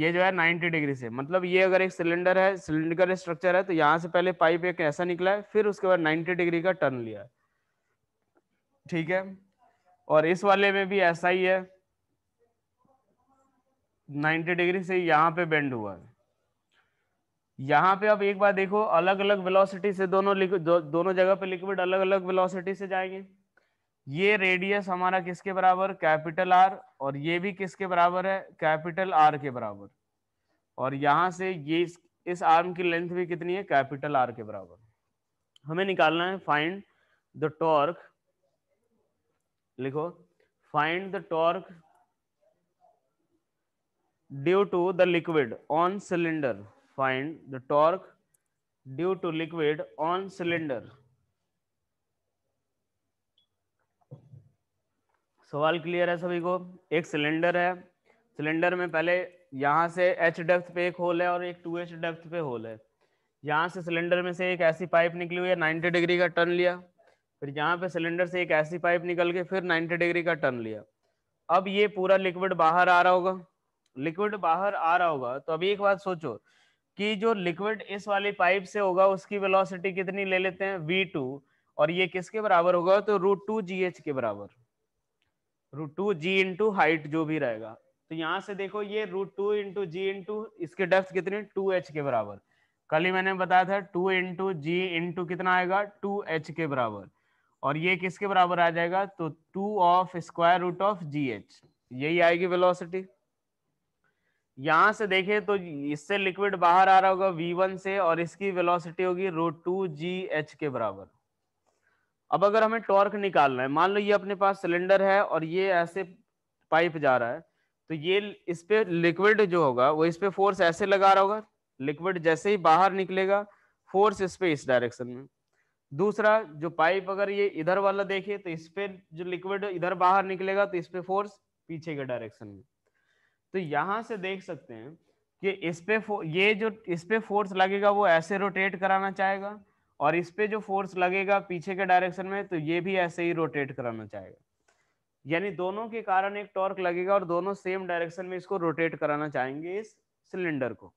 ये जो है 90 डिग्री से मतलब ये अगर एक सिलेंडर है सिलेंडर स्ट्रक्चर है तो यहाँ से पहले पाइप एक ऐसा निकला है फिर उसके बाद 90 डिग्री का टर्न लिया है ठीक है और इस वाले में भी ऐसा ही है 90 डिग्री से यहाँ पे बेंड हुआ है यहाँ पे अब एक बार देखो अलग अलग वेलोसिटी से दोनों दो, दोनों जगह पे लिक्विड अलग अलग वेलोसिटी से जाएंगे ये रेडियस हमारा किसके बराबर कैपिटल आर और ये भी किसके बराबर है कैपिटल आर के बराबर और यहां से ये इस, इस आर्म की लेंथ भी कितनी है कैपिटल आर के बराबर हमें निकालना है फाइंड द टॉर्क लिखो find the torque due to the liquid on cylinder find the torque due to liquid on cylinder सवाल क्लियर है सभी को एक सिलेंडर है सिलेंडर में पहले यहाँ से एच डेप्थ पे एक होल है और एक टू एच डेप्थ पे होल है यहाँ से सिलेंडर में से एक ऐसी पाइप निकली हुई है नाइन्टी डिग्री का टर्न लिया फिर यहाँ पे सिलेंडर से एक ऐसी पाइप निकल के फिर नाइन्टी डिग्री का टर्न लिया अब ये पूरा लिक्विड बाहर आ रहा होगा लिक्विड बाहर आ रहा होगा तो अभी एक बात सोचो कि जो लिक्विड इस वाली पाइप से होगा उसकी वेलोसिटी कितनी ले लेते हैं वी टू और ये किसके बराबर होगा तो रूट टू जी एच के बराबर root two G into height जो भी रहेगा तो यहाँ से देखो ये root two into G into इसके डेप्थ कितनी टू एच के बराबर कल ही मैंने बताया था टू इंटू जी इंटू कितना आएगा टू एच के बराबर और ये किसके बराबर आ जाएगा तो two of square root of G H यही आएगी वेलोसिटी यहां से देखें तो इससे लिक्विड बाहर आ रहा होगा V1 से और इसकी वेलोसिटी होगी रूट टू जी एच के बराबर अब अगर हमें टॉर्क निकालना है मान लो ये अपने पास सिलेंडर है और ये ऐसे पाइप जा रहा है तो ये इस पे लिक्विड जो होगा वो इस पे फोर्स ऐसे लगा रहा होगा लिक्विड जैसे ही बाहर निकलेगा फोर्स इस पे इस डायरेक्शन में दूसरा जो पाइप अगर ये इधर वाला देखे तो इस पे जो लिक्विड इधर बाहर निकलेगा तो इस पे फोर्स पीछे के डायरेक्शन में तो यहाँ से देख सकते हैं कि इस पे ये जो इस पे फोर्स लगेगा वो ऐसे रोटेट कराना चाहेगा और इस पे जो फोर्स लगेगा पीछे के डायरेक्शन में तो ये भी ऐसे ही रोटेट कराना चाहेगा यानी दोनों के कारण एक टॉर्क लगेगा और दोनों सेम डायरेक्शन में इसको रोटेट कराना चाहेंगे इस सिलेंडर को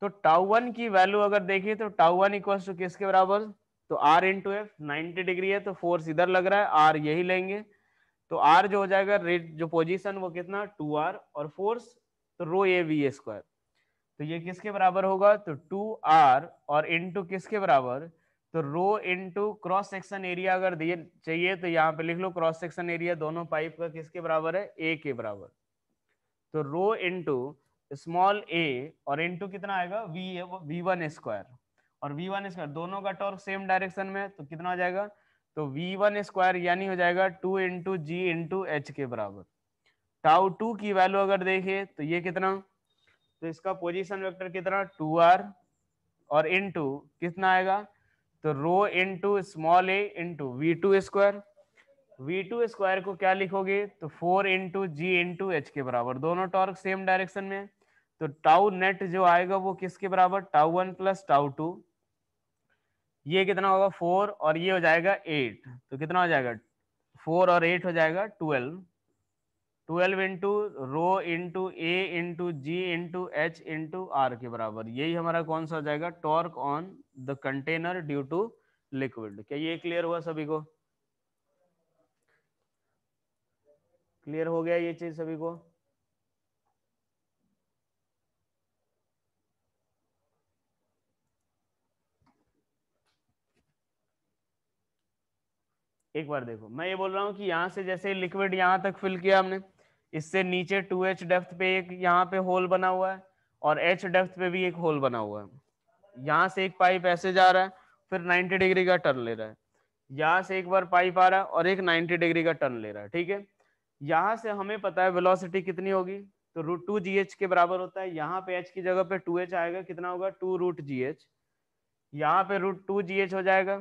तो टाउ वन की वैल्यू अगर देखिए तो टाउ वन इक्वल टू किसके बराबर तो R two F ninety degree है तो फोर्स इधर लग रहा है आर यही लेंगे तो आर जो हो जाएगा रेट जो पोजिशन वो कितना टू आर और फोर्स तो रो ए वी स्क्वायर तो ये किसके बराबर होगा तो टू आर और इंटू किसके बराबर तो rho two cross section area अगर दिए चाहिए तो यहाँ पे लिख लो क्रॉस सेक्शन एरिया दोनों पाइप का किसके बराबर है ए के बराबर तो रो इंटू स्मॉल ए और इंटू कितना आएगा वी वी वन स्क्वायर और वी वन स्क्वायर दोनों का टॉर्क सेम डायरेक्शन में तो कितना हो जाएगा तो वी वन स्क्वायर यानी हो जाएगा two into G into H के बराबर टाउ टू की वैल्यू अगर देखे तो ये कितना तो इसका पोजीशन वेक्टर कितना टू आर और इन टू कितना आएगा तो rho into small A into V two square V two square को क्या लिखोगे तो four into G into H के बराबर दोनों टॉर्क सेम डायरेक्शन में तो टाउ नेट जो आएगा वो किसके बराबर tau one plus tau two ये कितना होगा फोर और ये हो जाएगा एट तो कितना हो जाएगा फोर और एट हो जाएगा twelve twelve into rho into A into G into H into R के बराबर यही हमारा कौन सा हो जाएगा torque on the container due to liquid क्या ये क्लियर हुआ सभी को क्लियर हो गया ये चीज सभी को एक बार देखो मैं ये बोल रहा हूं कि यहां से जैसे लिक्विड यहां तक फिल किया हमने इससे नीचे टू एच डेफ्थ पे एक यहाँ पे होल बना हुआ है और एच डेफ्थ पे भी एक होल बना हुआ है यहाँ से एक पाइप ऐसे जा रहा है फिर 90 डिग्री का टर्न ले रहा है यहाँ से एक बार पाइप आ रहा है और एक 90 डिग्री का टर्न ले रहा है ठीक है यहाँ से हमें पता है वेलोसिटी कितनी होगी तो रूट टू जी के बराबर होता है यहाँ पे एच की जगह पे टू एच आएगा कितना होगा टू रूट जी एच यहाँ पे रूट टू जी एच हो जाएगा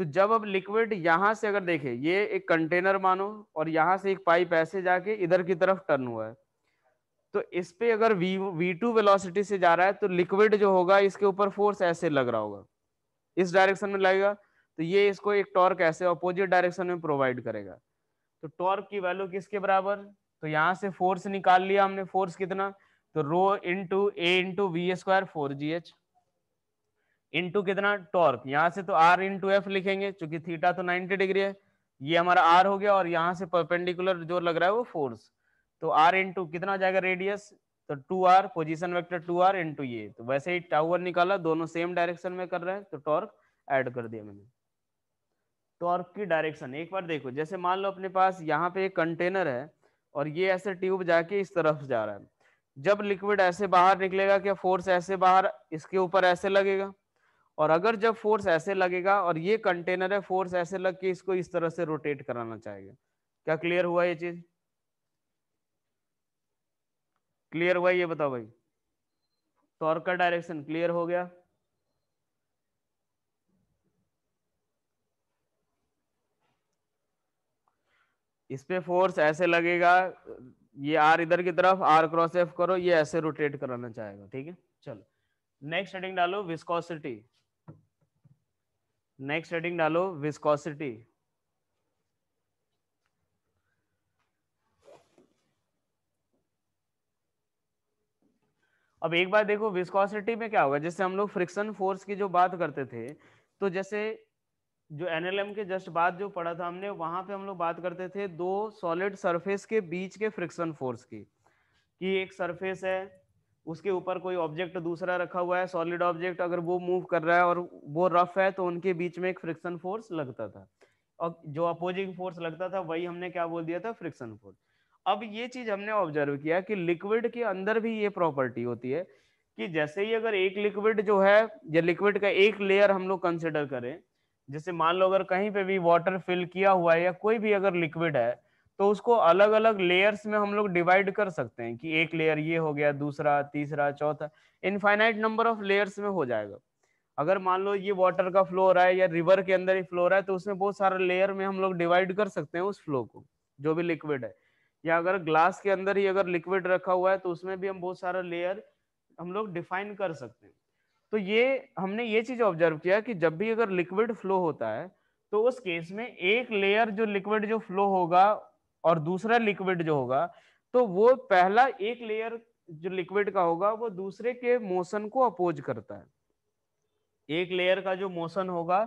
तो जब अब लिक्विड यहां से अगर देखें ये एक कंटेनर मानो और यहां से एक पाइप ऐसे जाके इधर की तरफ टर्न हुआ है तो इस पे अगर वी वी टू वेलोसिटी से जा रहा है तो लिक्विड जो होगा इसके ऊपर फोर्स ऐसे लग रहा होगा इस डायरेक्शन में लगेगा तो ये इसको एक टॉर्क ऐसे अपोजिट डायरेक्शन में प्रोवाइड करेगा तो टॉर्क की वैल्यू किसके बराबर तो यहाँ से फोर्स निकाल लिया हमने फोर्स कितना तो rho into A into V square four G H into कितना टॉर्क यहाँ से तो आर इंटू एफ लिखेंगे चूंकि थीटा तो 90 डिग्री है ये हमारा आर हो गया और यहाँ से परपेंडिकुलर जो लग रहा है वो फोर्स तो आर इंटू कितना जाएगा रेडियस तो two R position vector two R into ये तो वैसे ही टावर निकाला दोनों सेम डायरेक्शन में कर रहे हैं तो टॉर्क एड कर दिया मैंने टॉर्क की डायरेक्शन एक बार देखो जैसे मान लो अपने पास यहाँ पे एक कंटेनर है और ये ऐसे ट्यूब जाके इस तरफ जा रहा है जब लिक्विड ऐसे बाहर निकलेगा क्या फोर्स ऐसे बाहर इसके ऊपर ऐसे लगेगा और अगर जब फोर्स ऐसे लगेगा और ये कंटेनर है फोर्स ऐसे लग के इसको इस तरह से रोटेट कराना चाहेगा क्या क्लियर हुआ ये चीज क्लियर हुआ ये बताओ भाई टॉर्क तो का डायरेक्शन क्लियर हो गया इस पे फोर्स ऐसे लगेगा ये आर इधर की तरफ आर क्रॉस एफ करो ये ऐसे रोटेट कराना चाहेगा ठीक है चलो नेक्स्ट हेडिंग डालो विस्कोसिटी नेक्स्ट हेडिंग डालो विस्कोसिटी अब एक बार देखो विस्कोसिटी में क्या होगा जैसे हम लोग फ्रिक्शन फोर्स की जो बात करते थे तो जैसे जो एनएलएम के जस्ट बाद जो पढ़ा था हमने वहां पे हम लोग बात करते थे दो सॉलिड सरफेस के बीच के फ्रिक्शन फोर्स की कि एक सरफेस है उसके ऊपर कोई ऑब्जेक्ट दूसरा रखा हुआ है सॉलिड ऑब्जेक्ट अगर वो मूव कर रहा है और वो रफ है तो उनके बीच में एक फ्रिक्शन फोर्स लगता था और जो अपोजिंग फोर्स लगता था वही हमने क्या बोल दिया था फ्रिक्शन फोर्स अब ये चीज हमने ऑब्जर्व किया कि लिक्विड के अंदर भी ये प्रॉपर्टी होती है कि जैसे ही अगर एक लिक्विड जो है या लिक्विड का एक लेयर हम लोग कंसिडर करें जैसे मान लो अगर कहीं पे भी वाटर फिल किया हुआ है या कोई भी अगर लिक्विड है तो उसको अलग अलग लेयर्स में हम लोग डिवाइड कर सकते हैं कि एक लेयर ये हो गया दूसरा तीसरा चौथा इनफाइनाइट नंबर ऑफ लेयर्स में हो जाएगा अगर मान लो ये वाटर का फ्लो रहा है या रिवर के अंदर ही फ्लो रहा है तो उसमें बहुत सारे लेयर में हम लोग डिवाइड कर सकते हैं उस फ्लो को जो भी लिक्विड है या अगर ग्लास के अंदर ही अगर लिक्विड रखा हुआ है तो उसमें भी हम बहुत सारा लेयर हम लोग डिफाइन कर सकते हैं तो ये हमने ये चीज ऑब्जर्व किया कि जब भी अगर लिक्विड फ्लो होता है तो उस केस में एक लेयर जो लिक्विड जो फ्लो होगा और दूसरा लिक्विड जो होगा तो वो पहला एक लेयर जो लिक्विड का होगा वो दूसरे के मोशन को अपोज करता है एक लेयर का जो मोशन होगा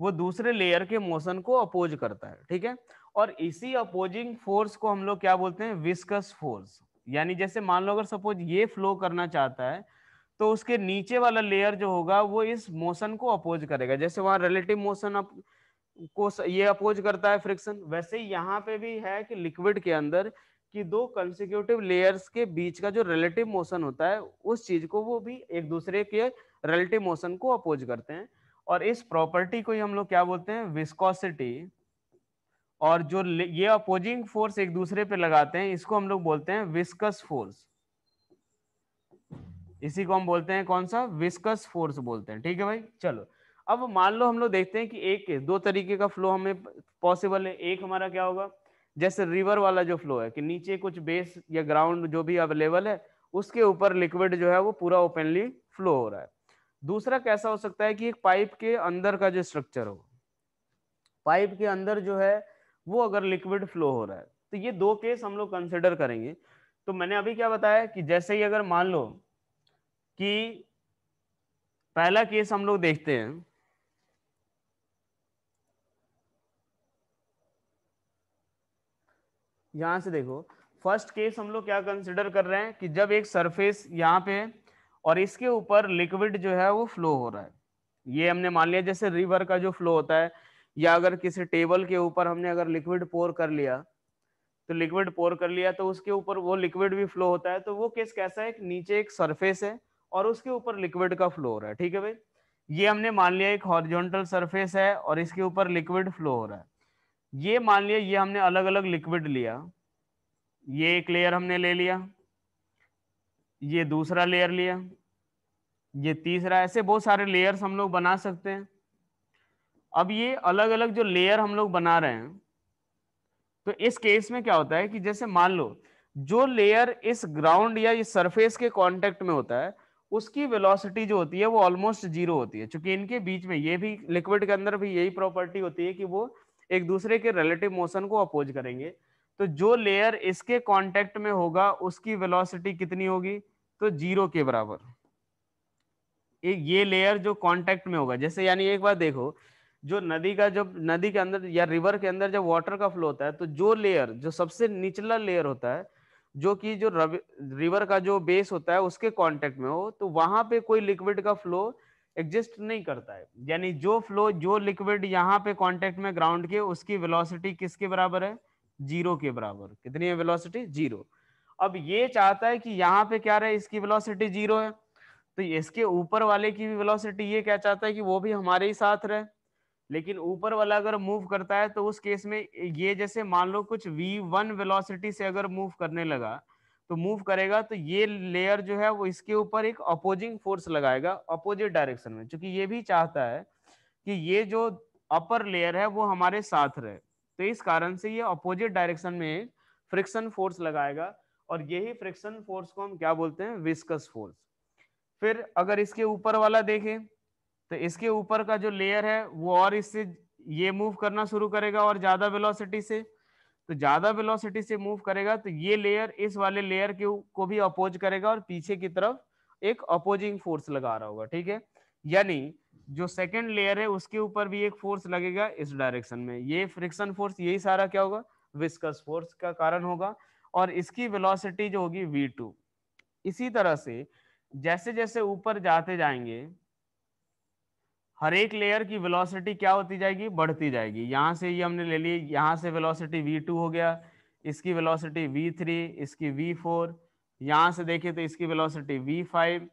वो दूसरे लेयर के मोशन को अपोज करता है ठीक है और इसी अपोजिंग फोर्स को हम लोग क्या बोलते हैं विस्कस फोर्स यानी जैसे मान लो अगर सपोज ये फ्लो करना चाहता है तो उसके नीचे वाला लेयर जो होगा वो इस मोशन को अपोज करेगा जैसे वहां रिलेटिव मोशन को ये अपोज करता है फ्रिक्शन वैसे यहाँ पे भी है कि लिक्विड के अंदर कि दो कंसिक्यूटिव लेयर्स के बीच का जो रिलेटिव मोशन होता है उस चीज को वो भी एक दूसरे के रिलेटिव मोशन को अपोज करते हैं और इस प्रॉपर्टी को ही हम लोग क्या बोलते हैं विस्कोसिटी और जो ये अपोजिंग फोर्स एक दूसरे पे लगाते हैं इसको हम लोग बोलते हैं विस्कस फोर्स इसी को हम बोलते हैं कौन सा विस्कस फोर्स बोलते हैं ठीक है भाई चलो अब मान लो हम लोग देखते हैं कि एक दो तरीके का फ्लो हमें पॉसिबल है एक हमारा क्या होगा जैसे रिवर वाला जो फ्लो है कि नीचे कुछ बेस या ग्राउंड जो भी अवेलेबल है उसके ऊपर लिक्विड जो है वो पूरा ओपनली फ्लो हो रहा है दूसरा कैसा हो सकता है कि एक पाइप के अंदर का जो स्ट्रक्चर हो पाइप के अंदर जो है वो अगर लिक्विड फ्लो हो रहा है तो ये दो केस हम लोग कंसिडर करेंगे तो मैंने अभी क्या बताया कि जैसे ही अगर मान लो कि पहला केस हम लोग देखते हैं यहाँ से देखो फर्स्ट केस हम लोग क्या कंसिडर कर रहे हैं कि जब एक सरफेस यहाँ पे है और इसके ऊपर लिक्विड जो है वो फ्लो हो रहा है ये हमने मान लिया जैसे रिवर का जो फ्लो होता है या अगर किसी टेबल के ऊपर हमने अगर लिक्विड पोर कर लिया तो लिक्विड पोर कर लिया तो उसके ऊपर वो लिक्विड भी फ्लो होता है तो वो केस कैसा है नीचे एक सरफेस है और उसके ऊपर लिक्विड का फ्लो हो रहा है ठीक है भाई ये हमने मान लिया एक हॉरिजॉन्टल सरफेस है और इसके ऊपर लिक्विड फ्लो हो रहा है ये मान लिया ये हमने अलग अलग लिक्विड लिया ये एक लेयर हमने ले लिया ये दूसरा लेयर लिया ये तीसरा ऐसे बहुत सारे लेयर्स हम लोग बना सकते हैं अब ये अलग अलग जो लेयर हम लोग बना रहे हैं तो इस केस में क्या होता है कि जैसे मान लो जो लेयर इस ग्राउंड या इस सरफेस के कांटेक्ट में होता है उसकी वेलोसिटी जो होती है वो ऑलमोस्ट जीरो होती है क्योंकि इनके बीच में ये भी लिक्विड के अंदर भी यही प्रॉपर्टी होती है कि वो एक दूसरे के रिलेटिव मोशन को अपोज करेंगे तो जो लेयर इसके कांटेक्ट में होगा उसकी वेलोसिटी कितनी होगी तो जीरो के बराबर एक ये लेयर जो कांटेक्ट में होगा जैसे यानी एक बार देखो जो नदी का जब नदी के अंदर या रिवर के अंदर जब वाटर का फ्लो होता है तो जो लेयर जो सबसे निचला लेयर होता है जो कि जो रिवर का जो बेस होता है उसके कांटेक्ट में हो तो वहां पे कोई लिक्विड का फ्लो एग्जिस्ट नहीं करता है यानी जो फ्लो जो लिक्विड यहाँ पे कांटेक्ट में ग्राउंड के उसकी वेलोसिटी किसके बराबर है जीरो के बराबर कितनी है वेलोसिटी जीरो अब ये चाहता है कि यहाँ पे क्या रहे इसकी वेलोसिटी जीरो है तो इसके ऊपर वाले की भी वेलोसिटी ये क्या चाहता है कि वो भी हमारे ही साथ रहे लेकिन ऊपर वाला अगर मूव करता है तो उस केस में ये जैसे मान लो कुछ वी वेलोसिटी से अगर मूव करने लगा तो मूव करेगा तो ये लेयर जो है वो इसके ऊपर एक अपोजिंग फोर्स लगाएगा अपोजिट डायरेक्शन में क्योंकि ये भी चाहता है कि ये जो अपर लेयर है वो हमारे साथ रहे तो इस कारण से ये अपोजिट डायरेक्शन में फ्रिक्शन फोर्स लगाएगा और यही फ्रिक्शन फोर्स को हम क्या बोलते हैं विस्कस फोर्स फिर अगर इसके ऊपर वाला देखें तो इसके ऊपर का जो लेयर है वो और इससे ये मूव करना शुरू करेगा और ज्यादा वेलोसिटी से तो ज्यादा वेलोसिटी से मूव करेगा तो ये लेयर इस वाले लेयर के को भी अपोज करेगा और पीछे की तरफ एक अपोजिंग फोर्स लगा रहा होगा ठीक है यानी जो सेकेंड लेयर है उसके ऊपर भी एक फोर्स लगेगा इस डायरेक्शन में ये फ्रिक्शन फोर्स यही सारा क्या होगा विस्कस फोर्स का कारण होगा और इसकी वेलोसिटी जो होगी v2 इसी तरह से जैसे जैसे ऊपर जाते जाएंगे हर एक लेयर की वेलोसिटी क्या होती जाएगी बढ़ती जाएगी यहाँ से ये यह हमने ले ली यहाँ से वेलोसिटी v2 हो गया इसकी वेलोसिटी v3 इसकी v4 यहाँ से देखिए तो इसकी वेलोसिटी v5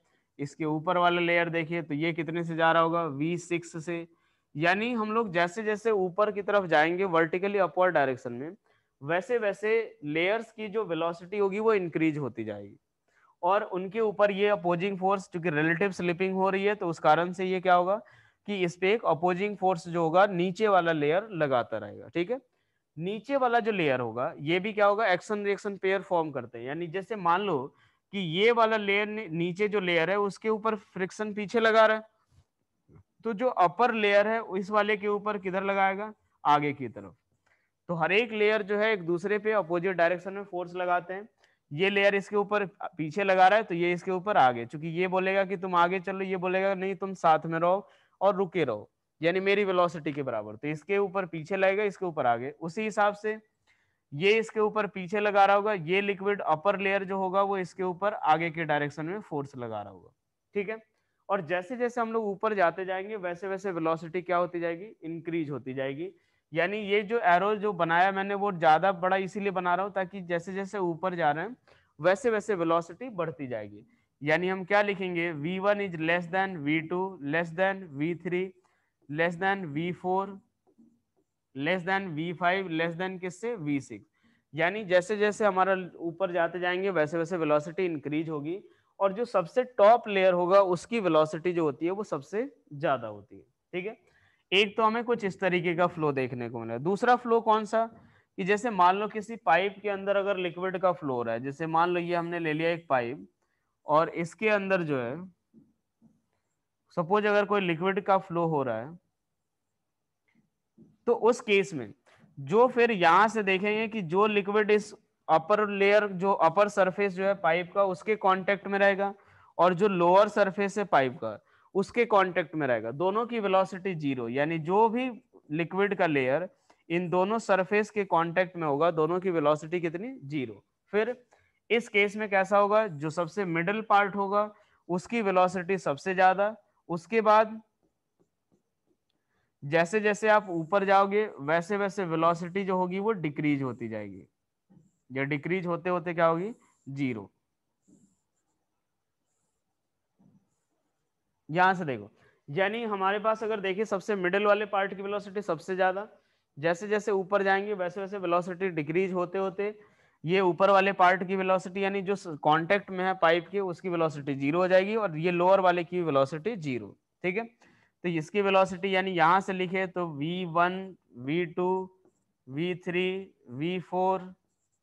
इसके ऊपर वाला लेयर देखिए तो ये कितने से जा रहा होगा v6 से यानी हम लोग जैसे जैसे ऊपर की तरफ जाएंगे वर्टिकली अपवर डायरेक्शन में वैसे वैसे लेयर्स की जो वेलोसिटी होगी वो इंक्रीज होती जाएगी और उनके ऊपर ये अपोजिंग फोर्स क्योंकि रिलेटिव स्लिपिंग हो रही है तो उस कारण से ये क्या होगा कि इस पे एक अपोजिंग फोर्स जो होगा नीचे वाला लेयर लगाता रहेगा ठीक है नीचे वाला जो लेयर होगा ये भी क्या होगा एक्शन रिएक्शन पेयर फॉर्म करते हैं यानी जैसे मान लो कि ये वाला लेयर नीचे जो लेयर है उसके ऊपर फ्रिक्शन पीछे लगा रहा है तो जो अपर लेयर है इस वाले के ऊपर किधर लगाएगा आगे की तरफ तो हर एक लेयर जो है एक दूसरे पे अपोजिट डायरेक्शन में फोर्स लगाते हैं ये लेयर इसके ऊपर पीछे लगा रहा है तो ये इसके ऊपर आगे चूंकि ये बोलेगा कि तुम आगे चलो ये बोलेगा नहीं तुम साथ में रहो और रुके रहो यानी मेरी वेलोसिटी के बराबर तो इसके ऊपर पीछे लगेगा इसके ऊपर आगे उसी हिसाब से ये इसके ऊपर पीछे लगा रहा होगा ये लिक्विड अपर लेयर जो होगा वो इसके ऊपर आगे के डायरेक्शन में फोर्स लगा रहा होगा ठीक है और जैसे जैसे हम लोग ऊपर जाते जाएंगे वैसे वैसे वेलोसिटी क्या होती जाएगी इंक्रीज होती जाएगी यानी ये जो एरो जो बनाया मैंने वो ज्यादा बड़ा इसीलिए बना रहा हूँ ताकि जैसे जैसे ऊपर जा रहे हैं वैसे वैसे वेलोसिटी बढ़ती जाएगी यानी हम क्या लिखेंगे V one is less than V two less than V three less than V four less than V five less than किससे वी सिक्स यानी जैसे जैसे हमारा ऊपर जाते जाएंगे वैसे वैसे वेलोसिटी इंक्रीज होगी और जो सबसे टॉप लेयर होगा उसकी वेलोसिटी जो होती है वो सबसे ज्यादा होती है ठीक है एक तो हमें कुछ इस तरीके का फ्लो देखने को मिला दूसरा फ्लो कौन सा कि जैसे मान लो किसी पाइप के अंदर अगर लिक्विड का फ्लोर है जैसे मान लो ये हमने ले लिया एक पाइप और इसके अंदर जो है सपोज अगर कोई लिक्विड का फ्लो हो रहा है तो उस केस में जो फिर यहां से देखेंगे कि जो लिक्विड इस अपर लेयर जो अपर सरफेस जो है पाइप का उसके कांटेक्ट में रहेगा और जो लोअर सरफेस है पाइप का उसके कांटेक्ट में रहेगा दोनों की वेलोसिटी जीरो यानी जो भी लिक्विड का लेयर इन दोनों सरफेस के कांटेक्ट में होगा दोनों की वेलोसिटी कितनी जीरो फिर इस केस में कैसा होगा जो सबसे मिडल पार्ट होगा उसकी वेलोसिटी सबसे ज्यादा उसके बाद जैसे जैसे आप ऊपर जाओगे वैसे वैसे वेलोसिटी जो होगी वो डिक्रीज होती जाएगी या डिक्रीज होते होते क्या होगी जीरो यहां से देखो यानी हमारे पास अगर देखिए सबसे मिडिल वाले पार्ट की वेलोसिटी सबसे ज्यादा जैसे जैसे ऊपर जाएंगे वैसे वैसे वेलोसिटी डिक्रीज होते होते ये ऊपर वाले पार्ट की वेलोसिटी यानी जो कांटेक्ट में है पाइप के उसकी वेलोसिटी जीरो हो जाएगी और ये लोअर वाले की वेलोसिटी जीरो ठीक है तो इसकी वेलोसिटी यानी यहां से लिखे तो v1, v2, v3, v4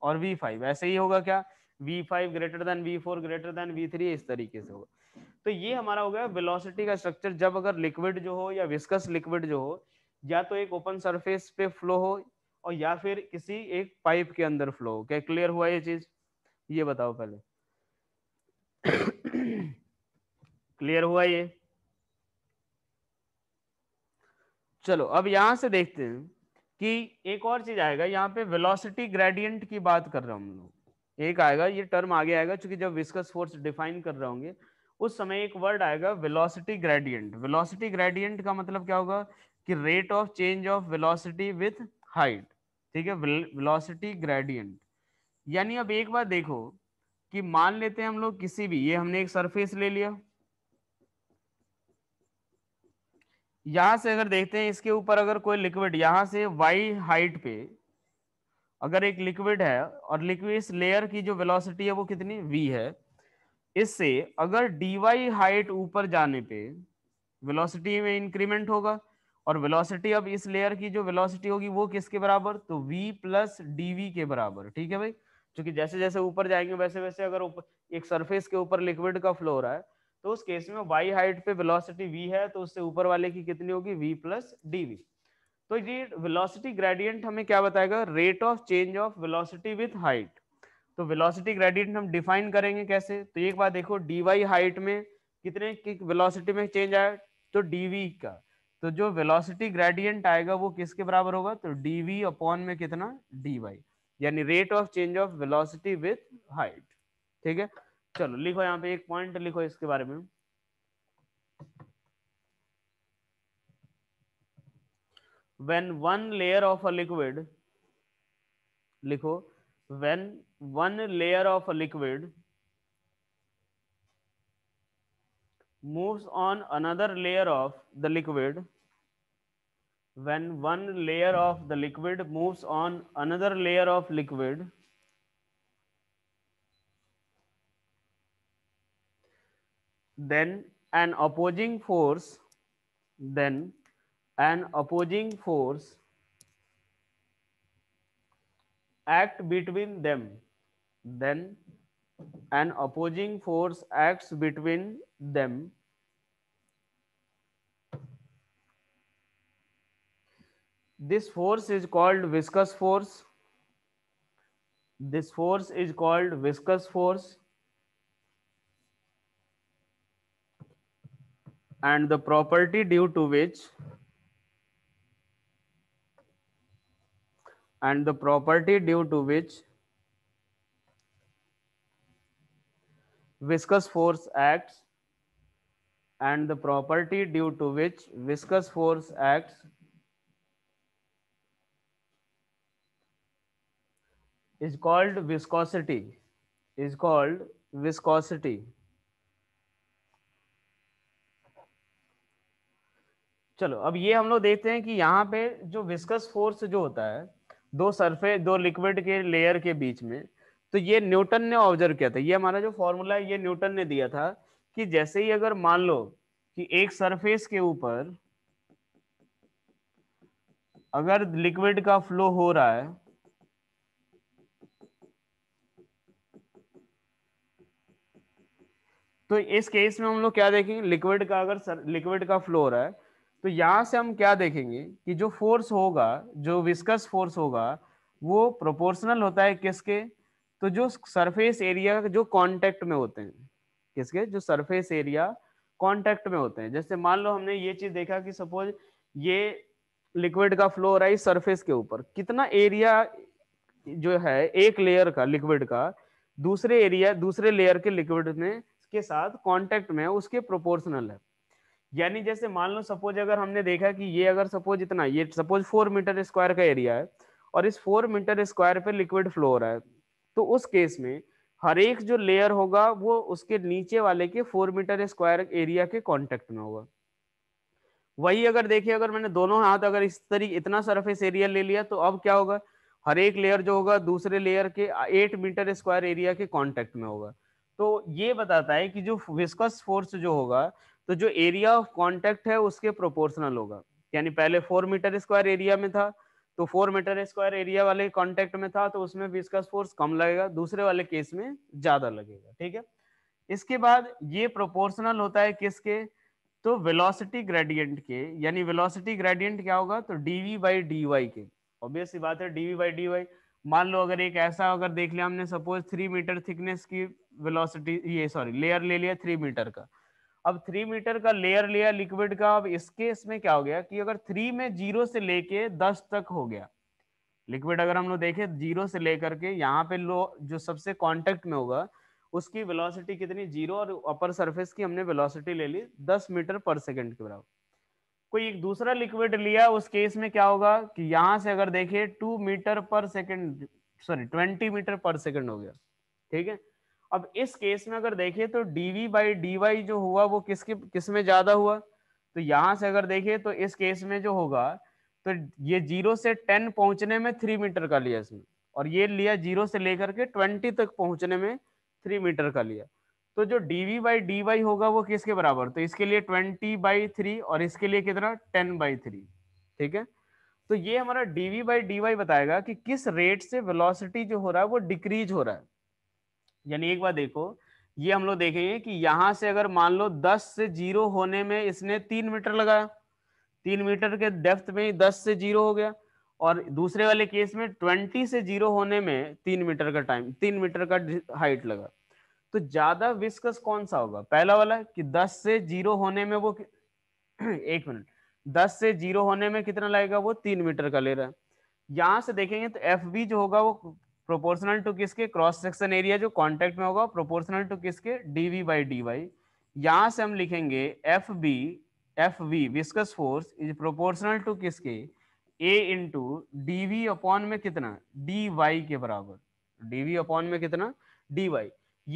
और v5 ऐसे ही होगा क्या v5 five greater than v4 greater than V इस तरीके से होगा तो ये हमारा हो गया वेलोसिटी का स्ट्रक्चर जब अगर लिक्विड जो हो या विस्कस लिक्विड जो हो या तो एक ओपन सरफेस पे फ्लो हो और या फिर किसी एक पाइप के अंदर फ्लो क्या क्लियर हुआ ये चीज ये बताओ पहले क्लियर हुआ ये चलो अब यहां से देखते हैं कि एक और चीज आएगा यहाँ पे वेलोसिटी ग्रेडियंट की बात कर रहे हम लोग एक आएगा ये टर्म आगे आएगा क्योंकि जब विस्कस फोर्स डिफाइन कर रहे होंगे उस समय एक वर्ड आएगा वेलोसिटी ग्रेडियंट वेलोसिटी ग्रेडियंट का मतलब क्या होगा कि rate of change of velocity with height ठीक है वेलोसिटी ग्रेडियंट यानी अब एक बार देखो कि मान लेते हैं हम लोग किसी भी ये हमने एक सरफेस ले लिया यहां से अगर देखते हैं इसके ऊपर अगर कोई लिक्विड यहां से वाई हाइट पे अगर एक लिक्विड है और लिक्विड इस लेयर की जो वेलोसिटी है वो कितनी वी है इससे अगर डी वाई हाइट ऊपर जाने पे वेलोसिटी में इंक्रीमेंट होगा और वेलोसिटी अब इस लेयर की जो वेलोसिटी होगी वो किसके बराबर तो v प्लस डी के बराबर ठीक है भाई क्योंकि जैसे जैसे ऊपर जाएंगे वैसे वैसे अगर ऊपर एक सरफेस के ऊपर लिक्विड का फ्लो हो रहा है तो उस केस में वाई हाइट पे वेलोसिटी v है तो उससे ऊपर वाले की कितनी होगी v प्लस डी तो ये वेलोसिटी ग्रेडियंट हमें क्या बताएगा rate of change of velocity with height तो वेलोसिटी ग्रेडियंट हम डिफाइन करेंगे कैसे तो एक बार देखो डी हाइट में कितने वेलोसिटी में चेंज आया तो डीवी का तो जो वेलोसिटी ग्रेडियंट आएगा वो किसके बराबर होगा तो डी वी अपॉन में कितना डी वाई यानी rate of change of velocity with height ठीक है चलो लिखो यहाँ पे एक पॉइंट लिखो इसके बारे में when one layer of a liquid लिखो when one layer of a liquid moves on another layer of the liquid when one layer of the liquid moves on another layer of liquid then an opposing force then an opposing force act between them then an opposing force acts between them this force is called viscous force this force is called viscous force and the property due to which and the property due to which viscous force acts and the property due to which viscous force acts is called viscosity is called viscosity चलो अब ये हम लोग देखते हैं कि यहाँ पे जो विस्कस फोर्स जो होता है दो सरफेस दो लिक्विड के लेयर के बीच में तो ये न्यूटन ने ऑब्जर्व किया था ये हमारा जो फॉर्मूला है ये न्यूटन ने दिया था कि जैसे ही अगर मान लो कि एक सरफेस के ऊपर अगर लिक्विड का फ्लो हो रहा है तो इस केस में हम लोग क्या देखेंगे लिक्विड का अगर सर, लिक्विड का फ्लो हो रहा है तो यहां से हम क्या देखेंगे कि जो फोर्स होगा जो विस्कस फोर्स होगा वो प्रोपोर्शनल होता है किसके तो जो सरफेस एरिया जो कांटेक्ट में होते हैं किसके जो सरफेस एरिया कॉन्टेक्ट में होते हैं जैसे मान लो हमने ये चीज देखा कि सपोज ये लिक्विड का फ्लो हो रहा है सरफेस के ऊपर कितना एरिया जो है एक लेयर का लिक्विड का दूसरे एरिया दूसरे लेयर के लिक्विड में के साथ कांटेक्ट में उसके प्रोपोर्शनल है यानी जैसे मान लो सपोज अगर हमने देखा कि ये अगर सपोज इतना ये सपोज फोर मीटर स्क्वायर का एरिया है और इस फोर मीटर स्क्वायर पे लिक्विड फ्लो हो रहा है तो उस केस में हर एक जो लेयर होगा वो उसके नीचे वाले के फोर मीटर स्क्वायर एरिया के कॉन्टेक्ट में होगा वही अगर देखिए अगर मैंने दोनों हाथ अगर इस तरीके इतना सरफेस एरिया ले लिया तो अब क्या होगा हर एक लेयर जो होगा दूसरे लेयर के एट मीटर स्क्वायर एरिया के कॉन्टेक्ट में होगा तो ये बताता है कि जो विस्कस फोर्स जो होगा तो जो एरिया ऑफ कॉन्टेक्ट है उसके प्रोपोर्शनल होगा यानी पहले फोर मीटर स्क्वायर एरिया में था तो फोर मीटर स्क्वायर एरिया वाले कॉन्टेक्ट में था तो उसमें विस्कस फोर्स कम लगेगा दूसरे वाले केस में ज्यादा लगेगा ठीक है इसके बाद ये प्रोपोर्शनल होता है किसके तो वेलोसिटी ग्रेडियंट के यानी वेलोसिटी ग्रेडियंट क्या होगा तो डीवी बाई डी वाई के ऑब्वियसली बात है डीवी बाई डी वाई मान लो अगर एक ऐसा अगर देख लिया हमने सपोज थ्री मीटर थिकनेस की वेलोसिटी ये सॉरी लेयर ले लिया थ्री मीटर का अब थ्री मीटर का लेयर लिया लिक्विड का अब इस केस में क्या हो गया कि अगर थ्री में जीरो से लेके दस तक हो गया लिक्विड अगर हम लोग देखे जीरो से लेकर के यहाँ पे लो जो सबसे कांटेक्ट में होगा उसकी वेलोसिटी कितनी जीरो और अपर सरफेस की हमने वेलोसिटी ले ली दस मीटर पर सेकंड के बराबर कोई एक दूसरा लिक्विड लिया उस केस में क्या होगा कि यहाँ से अगर देखे two metre per second sorry twenty metre per second हो गया ठीक है अब इस केस में अगर देखें तो वी बाई डी वाई जो हुआ वो किसके किस में ज्यादा हुआ तो यहाँ से अगर देखें तो इस केस में जो होगा तो ये जीरो से टेन पहुंचने में थ्री मीटर का लिया इसमें और ये लिया जीरो से लेकर के ट्वेंटी तक पहुंचने में थ्री मीटर का लिया तो जो वी बाई डी वाई होगा वो किसके बराबर तो इसके लिए ट्वेंटी बाई थ्री और इसके लिए कितना टेन बाई थ्री ठीक है तो ये हमारा वी बाई डी वाई बताएगा कि किस रेट से वेलोसिटी जो हो रहा है वो डिक्रीज हो रहा है यानी एक बार देखो ये हम लोग देखेंगे कि यहां से अगर मान लो दस से जीरो होने में इसने तीन मीटर लगाया तीन मीटर के डेप्थ में दस से जीरो हो गया और दूसरे वाले केस में ट्वेंटी से जीरो होने में तीन मीटर का टाइम तीन मीटर का हाइट लगा तो ज्यादा विस्कस कौन सा होगा पहला वाला कि दस से जीरो होने में वो [clears throat] एक मिनट दस से जीरो होने में कितना लगेगा वो तीन मीटर का ले रहा है यहां से देखेंगे तो एफ बी जो होगा वो प्रोपोर्शनल टू किसके क्रॉस सेक्शन एरिया जो कांटेक्ट में होगा प्रोपोर्शनल टू किसके वी बाई डी वाई यहां से हम लिखेंगे F B F V viscous force is proportional to किसके ए इंटू वी अपॉन में कितना डी वाई के बराबर डीवी अपॉन में कितना डी वाई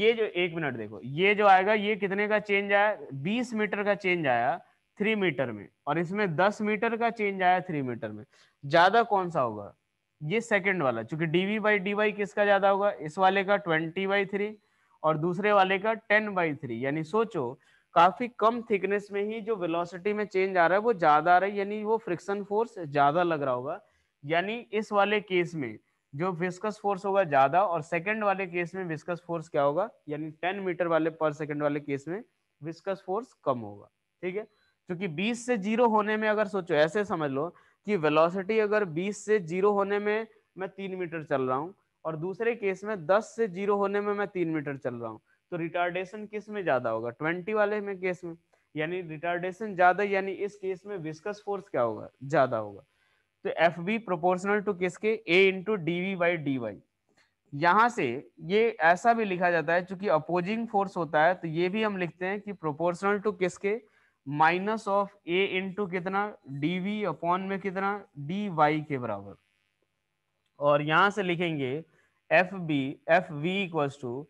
ये जो एक मिनट देखो ये जो आएगा ये कितने का चेंज आया बीस मीटर का चेंज आया थ्री मीटर में और इसमें दस मीटर का चेंज आया थ्री मीटर में ज्यादा कौन सा होगा ये सेकेंड वाला चूंकि डीवी बाई डी वाई किसका ज्यादा होगा इस वाले का ट्वेंटी बाई थ्री और दूसरे वाले का टेन बाई थ्री यानी सोचो काफी कम थिकनेस में ही जो वेलोसिटी में चेंज आ रहा है वो ज्यादा आ रहा है यानी वो फ्रिक्शन फोर्स ज्यादा लग रहा होगा यानी इस वाले केस में जो विस्कस फोर्स होगा ज्यादा और सेकेंड वाले केस में विस्कस फोर्स क्या होगा यानी टेन मीटर वाले पर सेकेंड वाले केस में विस्कस फोर्स कम होगा ठीक है क्योंकि बीस से जीरो होने में अगर सोचो ऐसे समझ लो कि वेलोसिटी अगर 20 से जीरो होने में मैं तीन मीटर चल रहा हूँ और दूसरे केस में 10 से जीरो होने में मैं तीन मीटर चल रहा हूँ तो रिटार्डेशन किस में ज्यादा होगा ट्वेंटी वाले में केस में यानी रिटार्डेशन ज्यादा यानी इस केस में विस्कस फोर्स क्या होगा ज्यादा होगा तो एफ बी प्रोपोर्शनल टू किसके A into D V by D Y यहाँ से ये ऐसा भी लिखा जाता है चूंकि अपोजिंग फोर्स होता है तो ये भी हम लिखते हैं कि प्रोपोर्शनल टू किसके माइनस ऑफ ए इंटू कितना डीवी अपॉन में कितना डी वाई के बराबर और यहां से लिखेंगे F B F V equals to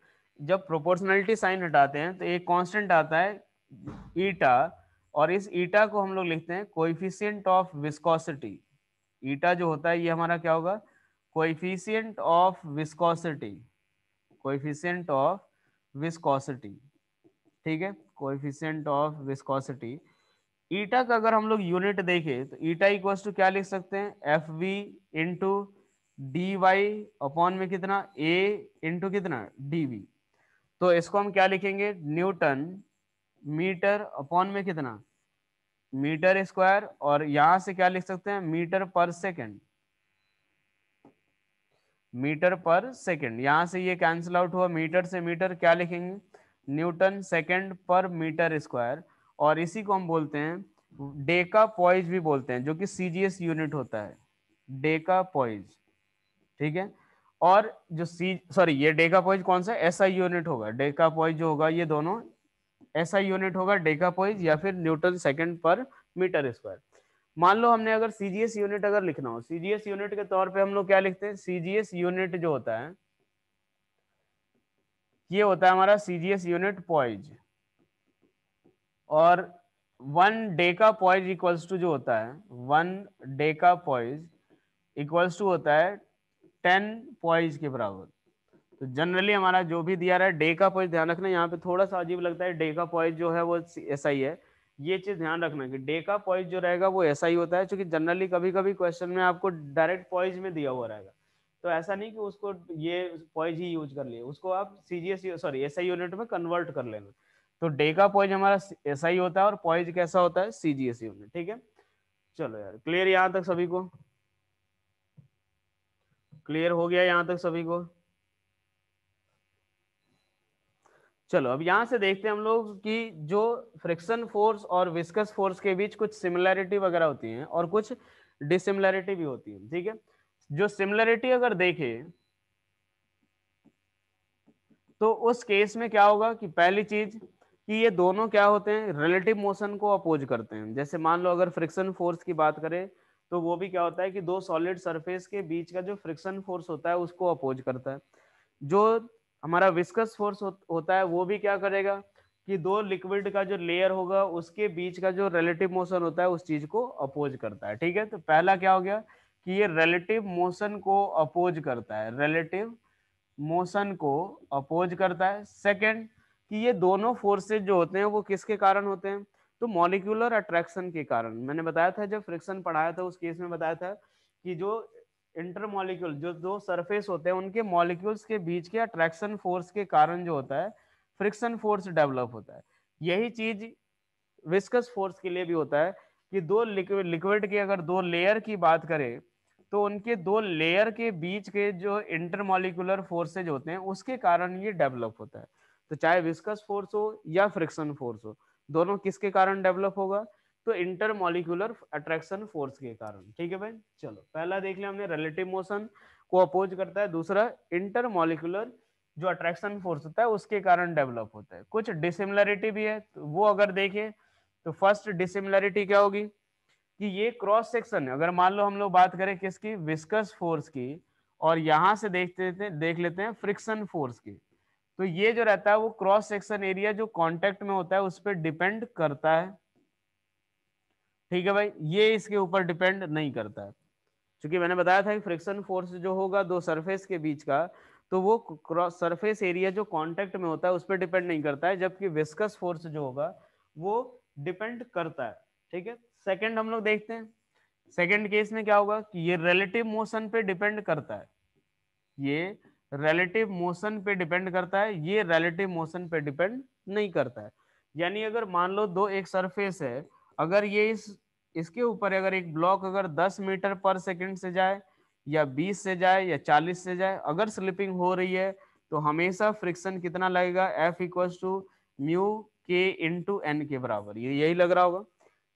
जब प्रोपोर्शनलिटी साइन हटाते हैं तो एक कांस्टेंट आता है ईटा और इस ईटा को हम लोग लिखते हैं कोइफिशियंट ऑफ विस्कोसिटी ईटा जो होता है ये हमारा क्या होगा coefficient of viscosity coefficient of viscosity ठीक है कोएफिशिएंट ऑफ विस्कोसिटी ईटा का अगर हम लोग यूनिट देखें तो ईटा इक्वल टू क्या लिख सकते हैं F V into D Y upon में कितना ए इंटू कितना डी वी तो इसको हम क्या लिखेंगे न्यूटन मीटर अपॉन में कितना मीटर स्क्वायर और यहां से क्या लिख सकते हैं metre per second metre per second यहां से ये कैंसिल आउट हुआ मीटर से मीटर क्या लिखेंगे newton second per metre square और इसी को हम बोलते हैं डेका पॉइज भी बोलते हैं जो कि सीजीएस यूनिट होता है डेका पॉइज ठीक है और जो सी सॉरी ये डेका पॉइज कौन सा ऐसा यूनिट होगा डेका पॉइज जो होगा ये दोनों ऐसा यूनिट होगा डेका पॉइज या फिर newton second per metre square मान लो हमने अगर सीजीएस यूनिट अगर लिखना हो सीजीएस यूनिट के तौर पे हम लोग क्या लिखते हैं सीजीएस यूनिट जो होता है ये होता है हमारा सीजीएस यूनिट पॉइज और वन डे का पॉइज इक्वल्स टू जो होता है वन डे का पॉइज इक्वल्स टू होता है टेन पॉइज के बराबर तो जनरली हमारा जो भी दिया रहा है डे का पॉइज ध्यान रखना यहाँ पे थोड़ा सा अजीब लगता है डे का पॉइज जो है वो ऐसा ही है ये चीज ध्यान रखना कि डे का पॉइज जो रहेगा वो ऐसा ही होता है क्योंकि जनरली कभी कभी क्वेश्चन में आपको डायरेक्ट पॉइज में दिया हुआ रहेगा तो ऐसा नहीं कि उसको ये पॉइज ही यूज कर लिए उसको आप सीजीएस सॉरी एस यूनिट में कन्वर्ट कर लेना तो डे का पॉइज हमारा एसआई होता है और पॉइज कैसा होता है सीजीएस यूनिट e ठीक है चलो यार क्लियर यहाँ तक सभी को क्लियर हो गया यहाँ तक सभी को चलो अब यहाँ से देखते हैं हम लोग कि जो फ्रिक्शन फोर्स और विस्कस फोर्स के बीच कुछ सिमिलैरिटी वगैरह होती है और कुछ डिसिमिलैरिटी भी होती है ठीक है जो सिमिलरिटी अगर देखे तो उस केस में क्या होगा कि पहली चीज कि ये दोनों क्या होते हैं रिलेटिव मोशन को अपोज करते हैं जैसे मान लो अगर फ्रिक्शन फोर्स की बात करें तो वो भी क्या होता है कि दो सॉलिड सरफेस के बीच का जो फ्रिक्शन फोर्स होता है उसको अपोज करता है जो हमारा विस्कस फोर्स होता है वो भी क्या करेगा कि दो लिक्विड का जो लेयर होगा उसके बीच का जो रिलेटिव मोशन होता है उस चीज को अपोज करता है ठीक है तो पहला क्या हो गया कि ये रिलेटिव मोशन को अपोज करता है रिलेटिव मोशन को अपोज करता है सेकंड कि ये दोनों फोर्सेज जो होते हैं वो किसके कारण होते हैं तो मॉलिक्यूलर अट्रैक्शन के कारण मैंने बताया था जब फ्रिक्शन पढ़ाया था उस केस में बताया था कि जो इंटर मॉलिक्यूल जो दो सरफेस होते हैं उनके मॉलिक्यूल्स के बीच के अट्रैक्शन फोर्स के कारण जो होता है फ्रिक्शन फोर्स डेवलप होता है यही चीज विस्कस फोर्स के लिए भी होता है कि दो लिक्विड लिक्विड की अगर दो लेयर की बात करें तो उनके दो लेयर के बीच के जो इंटरमोलिकुलर फोर्सेज होते हैं उसके कारण ये डेवलप होता है तो चाहे विस्कस फोर्स हो या फ्रिक्शन फोर्स हो दोनों किसके कारण डेवलप होगा तो इंटरमोलिकुलर अट्रैक्शन फोर्स के कारण ठीक है भाई चलो पहला देख लिया हमने रिलेटिव मोशन को अपोज करता है दूसरा इंटरमोलिकुलर जो अट्रैक्शन फोर्स होता है उसके कारण डेवलप होता है कुछ डिसिमिलरिटी भी है तो वो अगर देखें तो फर्स्ट डिसिमिलरिटी क्या होगी कि ये क्रॉस सेक्शन अगर मान लो हम लोग बात करें किसकी विस्कस फोर्स की और यहां से देखते थे, देख लेते हैं फ्रिक्शन फोर्स की तो ये जो रहता है वो क्रॉस सेक्शन एरिया जो कांटेक्ट में होता है उस पर डिपेंड करता है ठीक है भाई ये इसके ऊपर डिपेंड नहीं करता है क्योंकि मैंने बताया था कि फ्रिक्शन फोर्स जो होगा दो सरफेस के बीच का तो वो क्रॉस सरफेस एरिया जो कांटेक्ट में होता है उस पर डिपेंड नहीं करता है जबकि विस्कस फोर्स जो होगा वो डिपेंड करता है ठीक है सेकंड हम लोग देखते हैं सेकंड केस में क्या होगा कि ये रिलेटिव मोशन पे डिपेंड करता है ये रिलेटिव मोशन पे डिपेंड करता है ये रिलेटिव मोशन पे डिपेंड नहीं करता है यानी अगर मान लो दो एक सरफेस है अगर ये इस इसके ऊपर अगर एक ब्लॉक अगर 10 मीटर पर सेकंड से जाए या 20 से जाए या 40 से जाए अगर स्लिपिंग हो रही है तो हमेशा फ्रिक्शन कितना लगेगा एफ इक्वल टू म्यू के इंटू एन के बराबर ये यही लग रहा होगा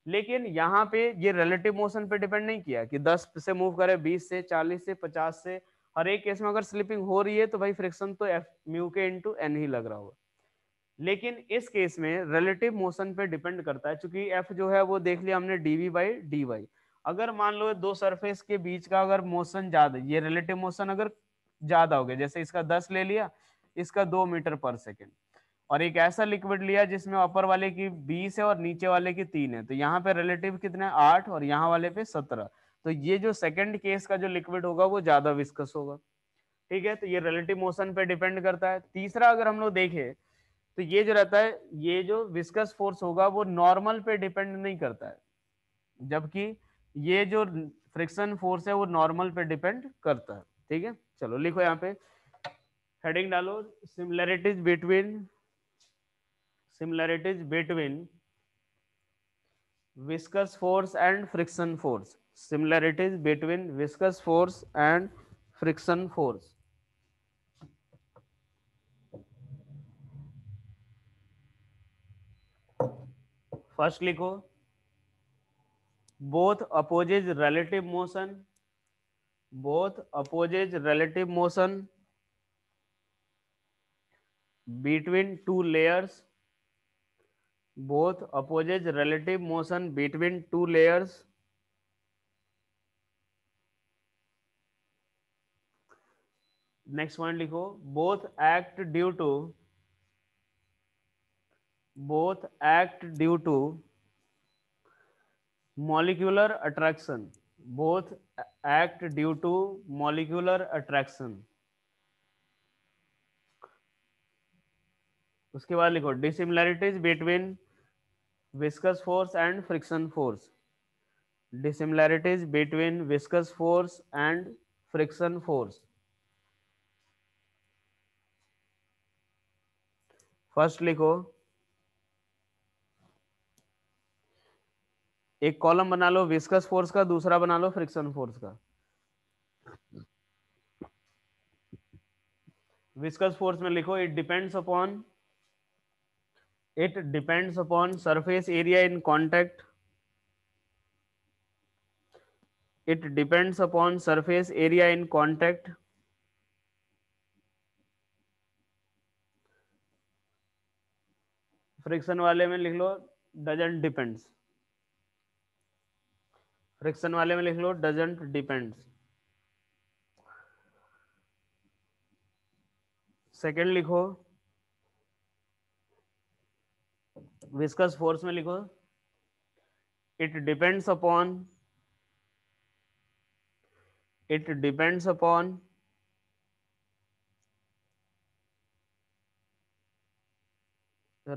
लेकिन यहाँ पे ये रिलेटिव मोशन पे डिपेंड नहीं किया कि 10 से मूव करे 20 से 40 से 50 से हर एक केस में अगर स्लिपिंग हो रही है तो भाई फ्रिक्शन तो एफ म्यू के इंटू एन ही लग रहा होगा लेकिन इस केस में रिलेटिव मोशन पे डिपेंड करता है क्योंकि एफ जो है वो देख लिया हमने D V by D Y अगर मान लो दो सरफेस के बीच का अगर मोशन ज्यादा ये रिलेटिव मोशन अगर ज्यादा हो गया जैसे इसका दस ले लिया इसका दो मीटर पर सेकेंड और एक ऐसा लिक्विड लिया जिसमें अपर वाले की बीस है और नीचे वाले की तीन है तो यहाँ पे रिलेटिव कितना आठ और यहाँ वाले पे सत्रह तो ये जो सेकंड केस का जो लिक्विड होगा वो ज्यादा विस्कस होगा ठीक है तो ये रिलेटिव मोशन पे डिपेंड करता है तीसरा अगर हम लोग देखें तो ये जो रहता है ये जो विस्कस फोर्स होगा वो नॉर्मल पे डिपेंड नहीं करता है जबकि ये जो फ्रिक्शन फोर्स है वो नॉर्मल पे डिपेंड करता है ठीक है चलो लिखो यहाँ पे हेडिंग डालो similarities between similarities between viscous force and friction force similarities between viscous force and friction force first लिखो both opposes relative motion both opposes relative motion between two layers both opposes relative motion between two layers next point लिखो both act due to both act due to molecular attraction both act due to molecular attraction उसके बाद लिखो dissimilarities between viscous force and friction force dissimilarities between viscous force and friction force first likho एक column बना लो viscous force का दूसरा बना लो फ्रिक्शन फोर्स का विस्कस फोर्स में लिखो it depends upon it depends upon surface area in contact it depends upon surface area in contact friction वाले में लिख लो डजेंट डिपेंड्स फ्रिक्शन वाले में लिख लो डजेंट डिपेंड्स सेकेंड लिखो विस्कस फोर्स में लिखो it depends upon it depends upon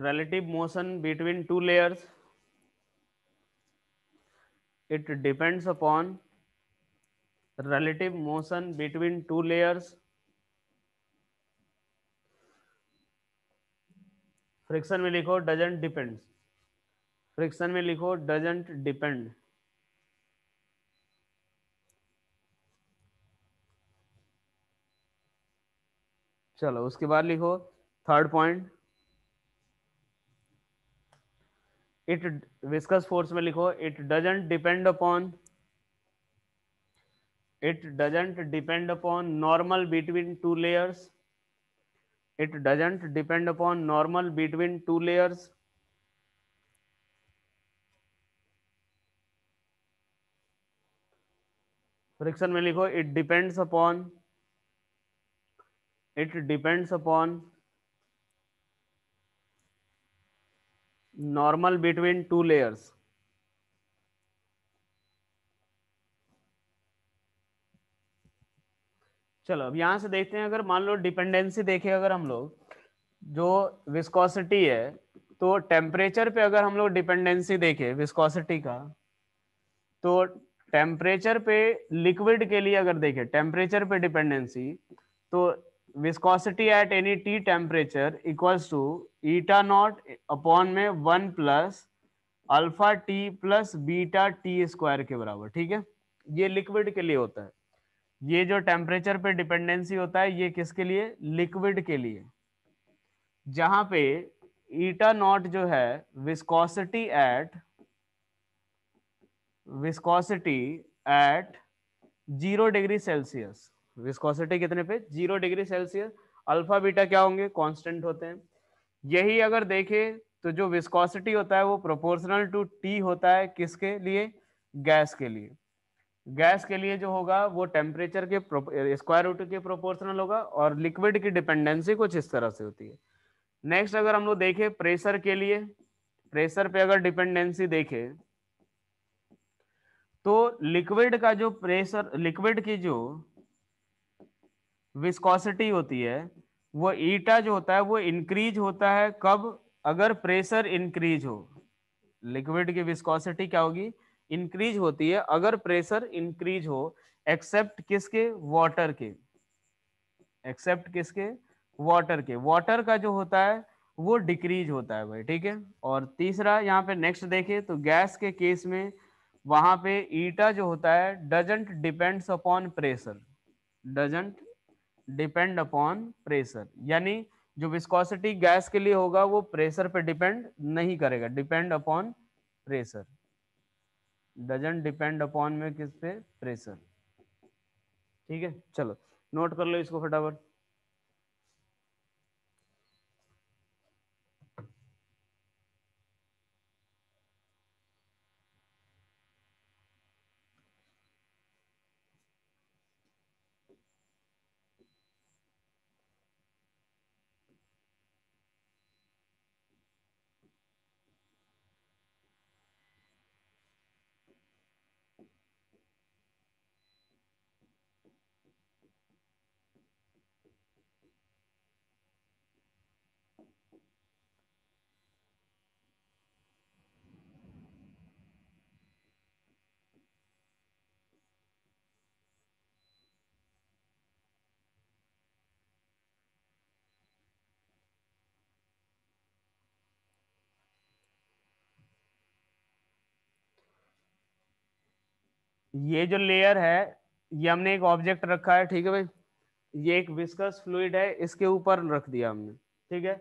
relative motion between two layers it depends upon relative motion between two layers friction में लिखो डजेंट डिपेंड फ्रिक्शन में लिखो डजेंट डिपेंड चलो उसके बाद लिखो third point it viscous force में लिखो it doesn't depend upon it doesn't depend upon normal between two layers it doesn't depend upon normal between two layers friction में लिखो it depends upon it depends upon normal between two layers चलो अब यहां से देखते हैं अगर मान लो डिपेंडेंसी देखें अगर हम लोग जो विस्कोसिटी है तो टेम्परेचर पे अगर हम लोग डिपेंडेंसी देखें विस्कोसिटी का तो टेम्परेचर पे लिक्विड के लिए अगर देखें टेम्परेचर पे डिपेंडेंसी तो viscosity at any T temperature equals to eta not upon में one plus alpha T plus beta T square के बराबर ठीक है ये लिक्विड के लिए होता है ये जो टेम्परेचर पे डिपेंडेंसी होता है ये किसके लिए लिक्विड के लिए जहां पे ईटा नॉट जो है viscosity at viscosity at zero degree Celsius viscosity कितने पे zero degree Celsius alpha beta क्या होंगे कांस्टेंट होते हैं यही अगर देखें तो जो विस्कोसिटी होता है वो प्रोपोर्शनल टू टी होता है किसके लिए गैस के लिए गैस के लिए जो होगा वो टेम्परेचर के स्क्वायर रूट के प्रोपोर्शनल होगा और लिक्विड की डिपेंडेंसी कुछ इस तरह से होती है नेक्स्ट अगर हम लोग देखें प्रेशर के लिए प्रेशर पे अगर डिपेंडेंसी देखें तो लिक्विड का जो प्रेशर लिक्विड की जो विस्कोसिटी होती है वो ईटा जो होता है वो इंक्रीज होता है कब अगर प्रेशर इंक्रीज हो लिक्विड की विस्कोसिटी क्या होगी इंक्रीज होती है अगर प्रेशर इंक्रीज हो एक्सेप्ट किसके वाटर के एक्सेप्ट किसके वाटर के वाटर का जो होता है वो डिक्रीज होता है भाई ठीक है और तीसरा यहाँ पे नेक्स्ट देखे तो गैस के केस में वहां पे ईटा जो होता है doesn't depends upon pressure doesn't depend upon pressure यानी जो विस्कोसिटी गैस के लिए होगा वो प्रेशर पे डिपेंड नहीं करेगा depend upon pressure doesn't depend upon में किस पे प्रेशर ठीक है चलो नोट कर लो इसको फटाफट ये जो लेयर है ये हमने एक ऑब्जेक्ट रखा है ठीक है भाई ये एक विस्कस फ्लूड है इसके ऊपर रख दिया हमने ठीक है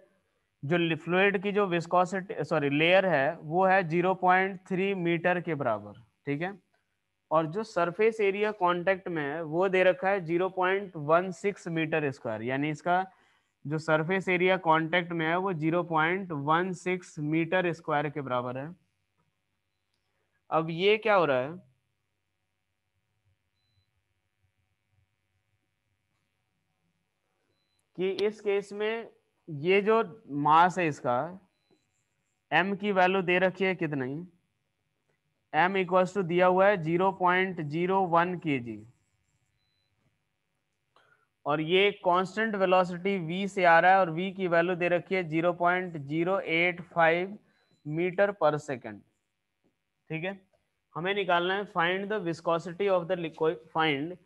जो फ्लूड की जो विस्कोसिटी सॉरी लेयर है वो है 0.3 मीटर के बराबर ठीक है और जो सरफेस एरिया कांटेक्ट में है वो दे रखा है 0.16 मीटर स्क्वायर यानी इसका जो सरफेस एरिया कांटेक्ट में है वो 0.16 मीटर स्क्वायर के बराबर है अब ये क्या हो रहा है कि इस केस में ये जो मास है इसका m की वैल्यू दे रखी है कितनी m इक्वल्स टू दिया हुआ है जीरो पॉइंट जीरो वन के जी और ये कांस्टेंट वेलोसिटी v से आ रहा है और v की वैल्यू दे रखी है zero point zero eight five meter per second ठीक है हमें निकालना है find the viscosity of the liquid find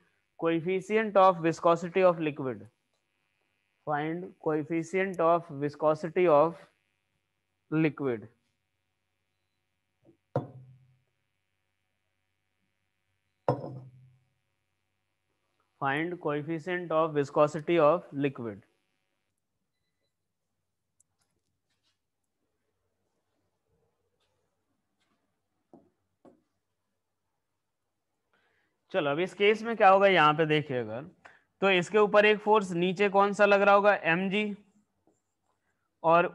coefficient of viscosity of liquid find coefficient of viscosity of liquid find coefficient of viscosity of liquid चलो अब इस case में क्या होगा यहाँ पे देखिए अगर तो इसके ऊपर एक फोर्स नीचे कौन सा लग रहा होगा एम जी और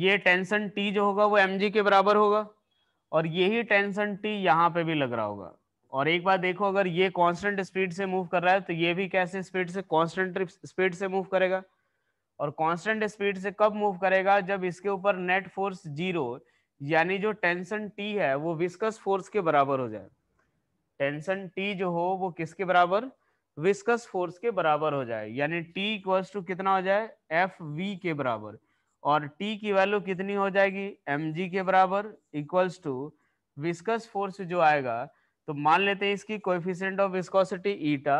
ये टेंशन टी जो होगा वो एम जी के बराबर होगा और यही टेंशन टी यहाँ पे भी लग रहा होगा और एक बार देखो अगर ये कांस्टेंट स्पीड से मूव कर रहा है तो ये भी कैसे स्पीड से कांस्टेंट स्पीड से मूव करेगा और कांस्टेंट स्पीड से कब मूव करेगा जब इसके ऊपर नेट फोर्स जीरो यानी जो टेंशन टी है वो विस्कस फोर्स के बराबर हो जाए टेंशन टी जो हो वो किसके बराबर विस्कस फोर्स के बराबर हो जाए यानी टी इक्वल्स टू कितना हो जाए एफ वी के बराबर और टी की वैल्यू कितनी हो जाएगी एम जी के बराबर इक्वल्स टू विस्कस फोर्स जो आएगा तो मान लेते हैं इसकी coefficient of viscosity eta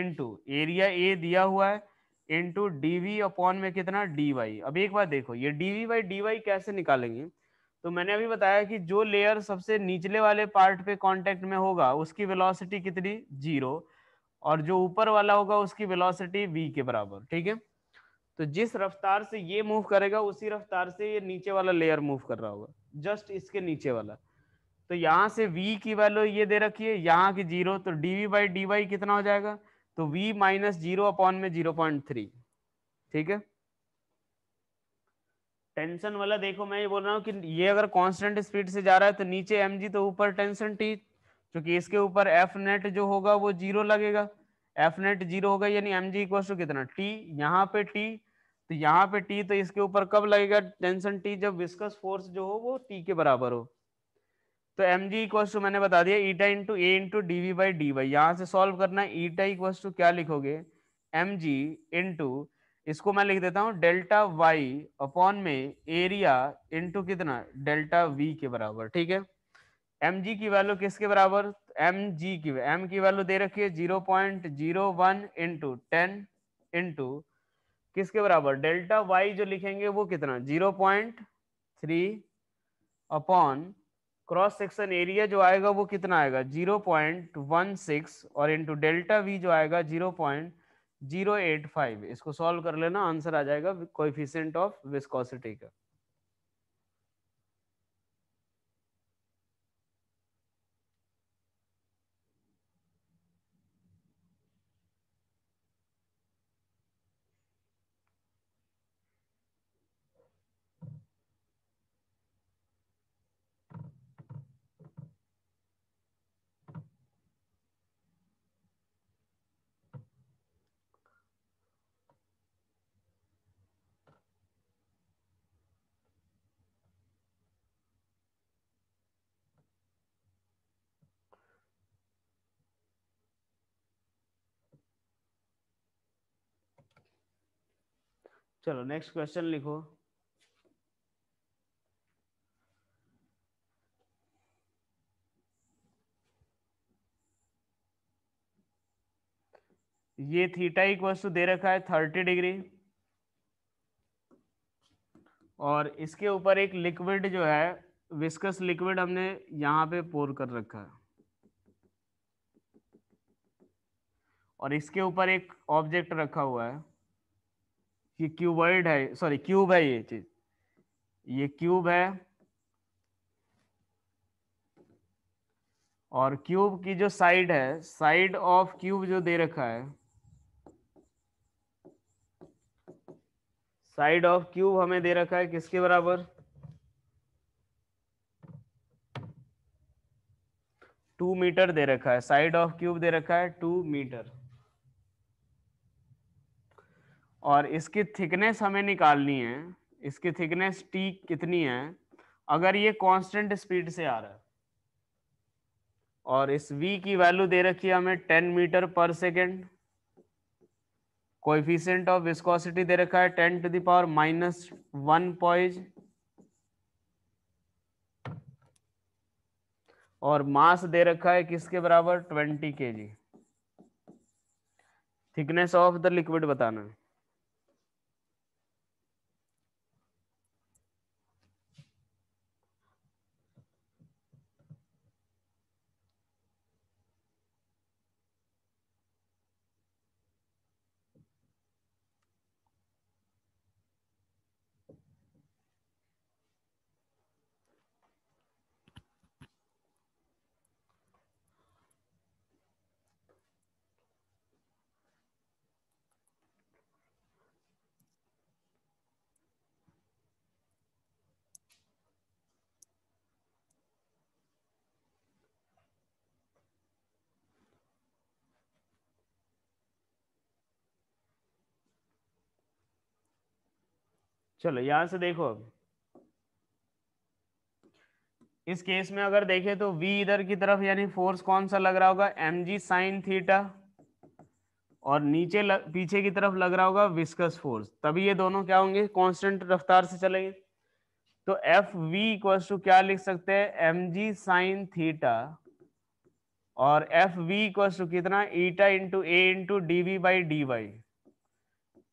into area A दिया हुआ है डी डीवी अपॉन में कितना डी वाई अब एक बार देखो ये डीवी बाई डी वाई कैसे निकालेंगे तो मैंने अभी बताया कि जो लेयर सबसे निचले वाले पार्ट पे कांटेक्ट में होगा उसकी वेलोसिटी कितनी जीरो और जो ऊपर वाला होगा उसकी वेलोसिटी वी के बराबर ठीक है तो जिस रफ्तार से ये मूव करेगा उसी रफ्तार से ये नीचे वाला लेयर मूव कर रहा होगा जस्ट इसके नीचे वाला तो यहाँ से v की वैल्यू ये दे रखी है यहाँ की जीरो तो D V by D Y कितना हो जाएगा तो v माइनस जीरो अपॉन में जीरो पॉइंट थ्री ठीक है टेंशन वाला देखो मैं ये बोल रहा हूँ कि ये अगर कांस्टेंट स्पीड से जा रहा है तो नीचे एम जी तो ऊपर टेंशन टी क्योंकि इसके ऊपर एफ नेट जो होगा वो जीरो लगेगा एफ नेट जीरो होगा यानी एम जी इक्वल टू कितना टी यहाँ पे टी तो यहाँ पे टी तो इसके ऊपर कब लगेगा टेंशन टी जब विस्कस फोर्स जो हो वो टी के बराबर हो तो एम जी इक्वल टू मैंने बता दिया eta into A into D V by D Y यहाँ से सॉल्व करना ईटा इक्वल टू क्या लिखोगे एम जी इंटू इसको मैं लिख देता हूँ डेल्टा वाई अपॉन में एरिया इंटू कितना डेल्टा वी के बराबर ठीक है एम जी की वैल्यू किसके बराबर एम जी की एम की वैल्यू दे रखी है zero point zero one into ten into किसके बराबर डेल्टा वाई जो लिखेंगे वो कितना zero point three upon cross section area जो आएगा वो कितना आएगा जीरो पॉइंट वन सिक्स और इंटू डेल्टा वी जो आएगा zero point zero eight five इसको सॉल्व कर लेना आंसर आ जाएगा कोफिशियंट ऑफ विस्कोसिटी का चलो नेक्स्ट क्वेश्चन लिखो ये थीटा इक्वल टू दे रखा है थर्टी डिग्री और इसके ऊपर एक लिक्विड जो है विस्कस लिक्विड हमने यहां पे पोर कर रखा है और इसके ऊपर एक ऑब्जेक्ट रखा हुआ है ये क्यूबॉइड है सॉरी क्यूब है ये चीज ये क्यूब है और क्यूब की जो साइड है साइड ऑफ क्यूब जो दे रखा है साइड ऑफ क्यूब हमें दे रखा है किसके बराबर टू मीटर दे रखा है साइड ऑफ क्यूब दे रखा है टू मीटर और इसकी थिकनेस हमें निकालनी है इसकी थिकनेस टी कितनी है अगर ये कांस्टेंट स्पीड से आ रहा है और इस v की वैल्यू दे रखी है हमें ten meter per second coefficient of viscosity दे रखा है ten to the power minus one poise और मास दे रखा है किसके बराबर twenty K G thickness of the liquid बताना है चलो यहां से देखो अब इस केस में अगर देखे तो v इधर की तरफ यानी फोर्स कौन सा लग रहा होगा एम जी साइन थीटा और नीचे लग, पीछे की तरफ लग रहा होगा विस्कस फोर्स तभी ये दोनों क्या होंगे कांस्टेंट रफ्तार से चलेंगे तो एफ वी क्वेश्चन टू क्या लिख सकते हैं एम जी साइन थीटा और एफ वी इक्वल्स टू कितना eta into A into D V by D Y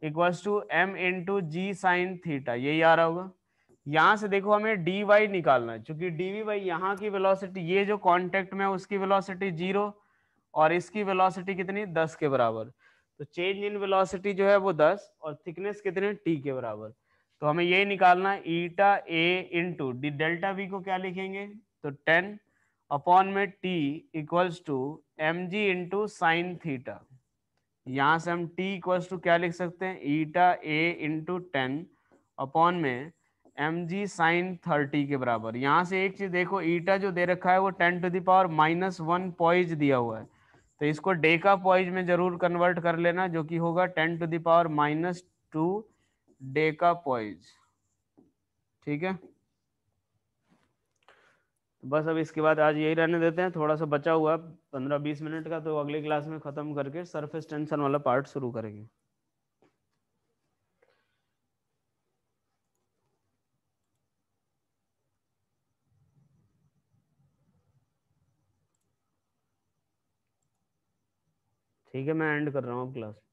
equals to M into G sine theta यही आ रहा होगा यहाँ से देखो हमें डी वाई निकालना है चूंकि डी वी वाई यहाँ की वेलोसिटी ये जो कॉन्टेक्ट में उसकी वेलोसिटी जीरो और इसकी वेलोसिटी कितनी दस के बराबर तो चेंज इन वेलोसिटी जो है वो दस और थिकनेस कितने टी के बराबर तो हमें ये निकालना eta A into D delta V को क्या लिखेंगे तो टेन अपॉन में T equals to M G into sine theta यहाँ से हम t इक्वल टू क्या लिख सकते हैं eta A into ten upon में एम जी साइन थर्टी के बराबर यहाँ से एक चीज देखो ईटा जो दे रखा है वो ten to the power minus one poise दिया हुआ है तो इसको डे का पॉइज में जरूर कन्वर्ट कर लेना जो कि होगा ten to the power minus two डे का पॉइज ठीक है तो बस अब इसके बाद आज यही रहने देते हैं थोड़ा सा बचा हुआ पंद्रह बीस मिनट का तो अगले क्लास में ख़त्म करके सरफेस टेंशन वाला पार्ट शुरू करेंगे ठीक है मैं एंड कर रहा हूँ अब क्लास